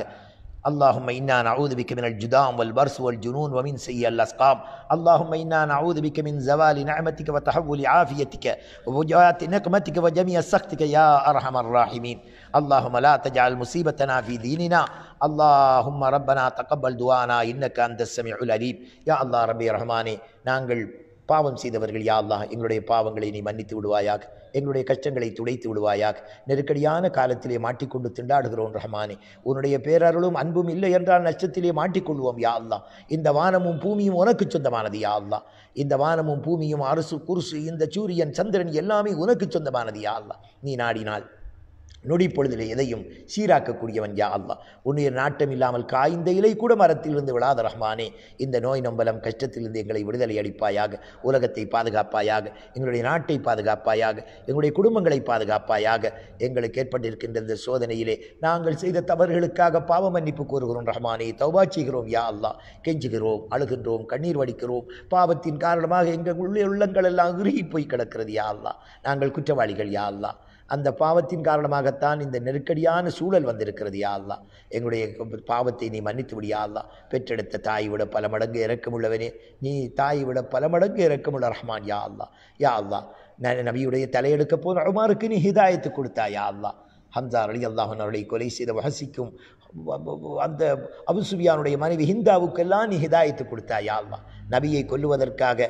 اللهم إنا نعوذ بك من الجدام والبرص والجنون ومن سيء الأسقام اللهم إنا نعوذ بك من زوال نعمتك وتحول عافيتك وفجوات نقمتك وجميع سخطك يا أرحم الراحمين اللهم لا تجعل مصيبتنا في ديننا اللهم ربنا تقبل دعانا إنك أنت السميع العليم يا الله ربي رحماني نانجل பாவம் செய்தவர்கள் யாழ்லா எங்களுடைய பாவங்களை நீ மன்னித்து விடுவாயாக எங்களுடைய கஷ்டங்களை துடைத்து விடுவாயாக நெருக்கடியான காலத்திலே மாட்டிக்கொண்டு திண்டாடுகிறோம் ரஹமானே உன்னுடைய பேரருளும் அன்பும் இல்லை என்றால் நஷ்டத்திலே மாட்டிக்கொள்வோம் யாழ்லா இந்த வானமும் பூமியும் உனக்கு சொந்தமானது யாழ்லா இந்த வானமும் பூமியும் அரசு குருசு இந்த சூரியன் சந்திரன் எல்லாமே உனக்கு சொந்தமானது யாழ்லா நீ நாடினால் நொடி பொழுதில் எதையும் சீராக்கக்கூடியவன் யா அல்லா உன்னுயிர் நாட்டம் இல்லாமல் காய்ந்த இலை கூட மரத்திலிருந்து விழாத ரஹ்மானே இந்த நோய் நம்பலம் கஷ்டத்திலிருந்து எங்களை விடுதலை அளிப்பாயாக உலகத்தை பாதுகாப்பாயாக எங்களுடைய நாட்டை பாதுகாப்பாயாக எங்களுடைய குடும்பங்களை பாதுகாப்பாயாக எங்களுக்கு ஏற்பட்டிருக்கின்ற இந்த சோதனையிலே நாங்கள் செய்த தவறுகளுக்காக பாவ மன்னிப்பு கூறுகிறோம் ரஹ்மானே தௌபா செய்கிறோம் யா அல்லா கெஞ்சுகிறோம் அழுகின்றோம் கண்ணீர் வடிக்கிறோம் பாவத்தின் காரணமாக எங்கள் உள்ளே உள்ளங்கள் எல்லாம் உருகி போய் கிடக்கிறது யா அல்லா நாங்கள் குற்றவாளிகள் யா அல்லா அந்த பாவத்தின் காரணமாகத்தான் இந்த நெருக்கடியான சூழல் வந்திருக்கிறது யாழ்லாம் எங்களுடைய பாவத்தை நீ மன்னித்து விடு யாழ்லாம் பெற்றெடுத்த தாய் விட பல மடங்கு இறக்கமுள்ளவனே நீ தாய் விட பல மடங்கு இறக்கமுள்ள ரஹ்மான் யா அல்லா யா நபியுடைய தலையெடுக்க போன உமாருக்கு நீ ஹிதாயத்து கொடுத்தா யா அல்லா ஹம்சா அலி அல்லாஹன் அவர்களை கொலை செய்த வசிக்கும் அந்த அபுசுபியானுடைய மனைவி ஹிந்தாவுக்கெல்லாம் நீ ஹிதாயத்து கொடுத்தா யாழ்வா நபியை கொல்லுவதற்காக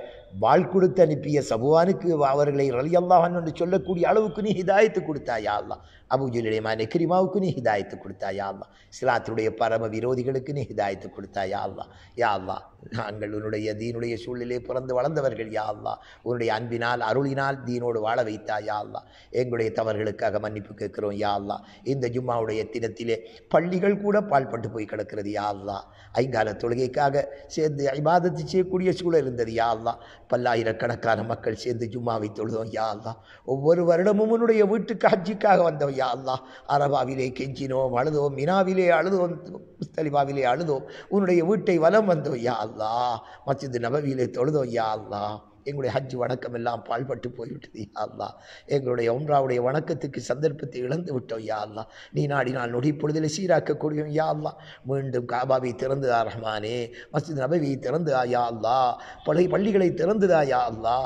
வாழ் கொடுத்து அனுப்பிய சபுவானுக்கு அவர்களை ரலியல்லாஹன் என்று சொல்லக்கூடிய அளவுக்கு நீ ஹிதாயத்து கொடுத்தாயா அல்லா அபுஜுலிமா நெக்ரிமாவுக்கு நீ ஹிதாயத்து கொடுத்தாயா அல்லா சிலாத்துடைய பரம விரோதிகளுக்கு நீ ஹிதாயத்து கொடுத்தாயா அல்லா யா அல்லா நாங்கள் உன்னுடைய தீனுடைய சூழ்நிலையை பிறந்து வளர்ந்தவர்கள் யா அல்லா உன்னுடைய அன்பினால் அருளினால் தீனோடு வாழ வைத்தா யா அல்லா எங்களுடைய தவறுகளுக்காக மன்னிப்பு கேட்கிறோம் யா அல்லா இந்த ஜும்மாவுடைய தினத்திலே பள்ளிகள் கூட பால்பட்டு போய் கிடக்கிறது யா அல்லா ஐங்கால தொழுகைக்காக சேர்ந்து ஐபாதத்து செய்யக்கூடிய சூழல் இருந்தது யா அல்லா பல்லாயிரக்கணக்கான மக்கள் சேர்ந்து ஜும்மாவை தொழுதோம் யா அல்லா ஒவ்வொரு வருடமும் உன்னுடைய வீட்டுக்கு ஹஜ்ஜிக்காக வந்தோம் யா அல்லா அரபாவிலே கெஞ்சினோம் அழுதோம் மினாவிலே அழுதோம் முஸ்தலிபாவிலே அழுதோம் உன்னுடைய வீட்டை வலம் வந்தோம் யா அல்லா மச்சிது நபவியிலே தொழுதோம் யா அல்லா எங்களுடைய ஹஜ் வணக்கம் எல்லாம் பாழ்பட்டு போய்விட்டது யா அல்லா எங்களுடைய ஒன்றாவுடைய வணக்கத்துக்கு சந்தர்ப்பத்தை இழந்து விட்டோம் யா அல்லா நீ நாடி நான் நொடி பொழுதில் சீராக்கக்கூடிய யா அல்லா மீண்டும் காபாவை திறந்துதா ரஹ்மானே மஸ்ஜித் நபவியை திறந்துதா யா அல்லா பழைய பள்ளிகளை திறந்துதா யா அல்லா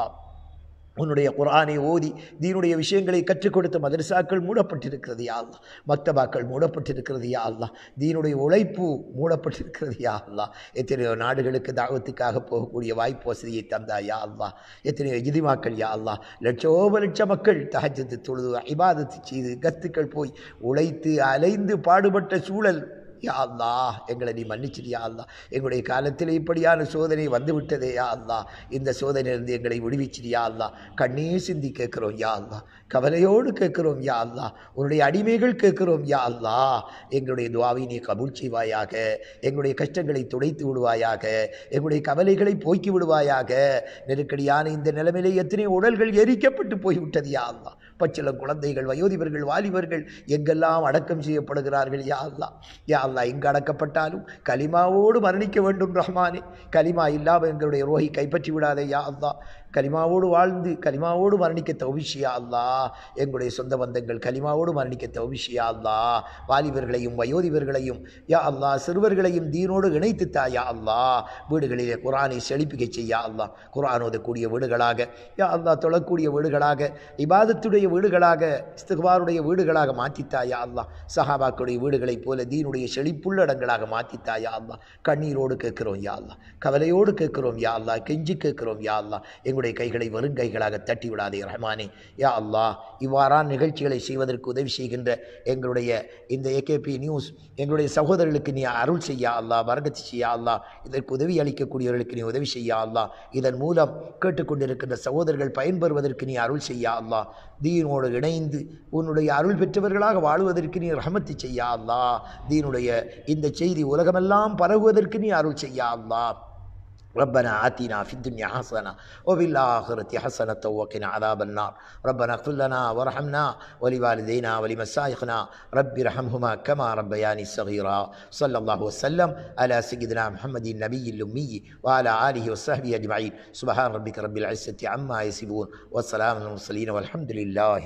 உன்னுடைய குரானை ஓதி தீனுடைய விஷயங்களை கற்றுக் கொடுத்த மதரசாக்கள் மூடப்பட்டிருக்கிறது யாழ்லா மக்தபாக்கள் மூடப்பட்டிருக்கிறது யாழ்லா தீனுடைய உழைப்பு மூடப்பட்டிருக்கிறது யாழ்லா எத்தனையோ நாடுகளுக்கு தாவத்துக்காக போகக்கூடிய வாய்ப்பு வசதியை தந்தா யாழ்லாம் எத்தனையோ இதிமாக்கள் யாழ்லா லட்சோப லட்ச மக்கள் தகஜத்து தொழுது ஐபாதத்து செய்து கத்துக்கள் போய் உழைத்து அலைந்து பாடுபட்ட சூழல் யா அல்லா எங்களை நீ மன்னிச்சிடியா அல்லா எங்களுடைய காலத்தில் இப்படியான சோதனை வந்துவிட்டதே யா அல்லா இந்த சோதனையிலிருந்து எங்களை யா அல்லா கண்ணீர் சிந்தி கேட்குறோம் யா அல்லா கவலையோடு கேட்குறோம் யா அல்லா உன்னுடைய அடிமைகள் கேட்குறோம் யா அல்லா எங்களுடைய துவாவை நீ கபூல் செய்வாயாக எங்களுடைய கஷ்டங்களை துடைத்து விடுவாயாக எங்களுடைய கவலைகளை போக்கி விடுவாயாக நெருக்கடியான இந்த நிலைமையிலே எத்தனை உடல்கள் எரிக்கப்பட்டு போய்விட்டது யா அல்லா பச்சில குழந்தைகள் வயோதிபர்கள் வாலிபர்கள் எங்கெல்லாம் அடக்கம் செய்யப்படுகிறார்கள் யா அல்லா யா எங்கு அடக்கப்பட்டாலும் கலிமாவோடு மரணிக்க வேண்டும் ரஹ்மானே கலிமா இல்லாமல் எங்களுடைய ரோஹி கைப்பற்றி விடாதே யா கலிமாவோடு வாழ்ந்து கலிமாவோடு மரணிக்க தௌபிஷியா அல்லா எங்களுடைய சொந்த பந்தங்கள் கலிமாவோடு மரணிக்க தௌபிஷியா அல்லா வாலிபர்களையும் வயோதிபர்களையும் யா அல்லா சிறுவர்களையும் தீனோடு இணைத்து தாயா அல்லா வீடுகளிலே குரானை செழிப்பிக்க செய்யா அல்லா குரான் ஓதக்கூடிய வீடுகளாக யா அல்லா தொழக்கூடிய வீடுகளாக இபாதத்துடைய வீடுகளாக இஸ்துகுவாருடைய வீடுகளாக மாற்றித்தாயா அல்லா சஹாபாக்களுடைய வீடுகளைப் போல தீனுடைய செழிப்புள்ள இடங்களாக மாற்றித்தாயா அல்லா கண்ணீரோடு கேட்கிறோம் யா அல்லா கவலையோடு கேட்கிறோம் யா அல்லா கெஞ்சி கேட்குறோம் யா அல்லா எங்களுடைய எங்களுடைய கைகளை வருங்கைகளாக தட்டிவிடாதே ரஹ்மானே யா அல்லா இவ்வாறான நிகழ்ச்சிகளை செய்வதற்கு உதவி செய்கின்ற எங்களுடைய இந்த ஏகேபி நியூஸ் எங்களுடைய சகோதரர்களுக்கு நீ அருள் செய்யா அல்லா வரகத்து செய்யா அல்லா இதற்கு உதவி அளிக்கக்கூடியவர்களுக்கு நீ உதவி செய்யா அல்லா இதன் மூலம் கேட்டுக்கொண்டிருக்கின்ற சகோதரர்கள் பயன்பெறுவதற்கு நீ அருள் செய்யா அல்லா தீனோடு இணைந்து உன்னுடைய அருள் பெற்றவர்களாக வாழ்வதற்கு நீ ரஹமத்து செய்யா அல்லா தீனுடைய இந்த செய்தி உலகமெல்லாம் பரவுவதற்கு நீ அருள் செய்யா அல்லா ربنا آتنا في الدنيا حسنة وفي الآخرة حسنة وقنا عذاب النار ربنا اغفر لنا وارحمنا ولوالدينا ولمشايخنا رب ارحمهما كما ربياني صغيرا صلى الله وسلم على سيدنا محمد النبي الأمي وعلى آله وصحبه أجمعين سبحان ربك رب العزة عما يصفون والسلام على المرسلين والحمد لله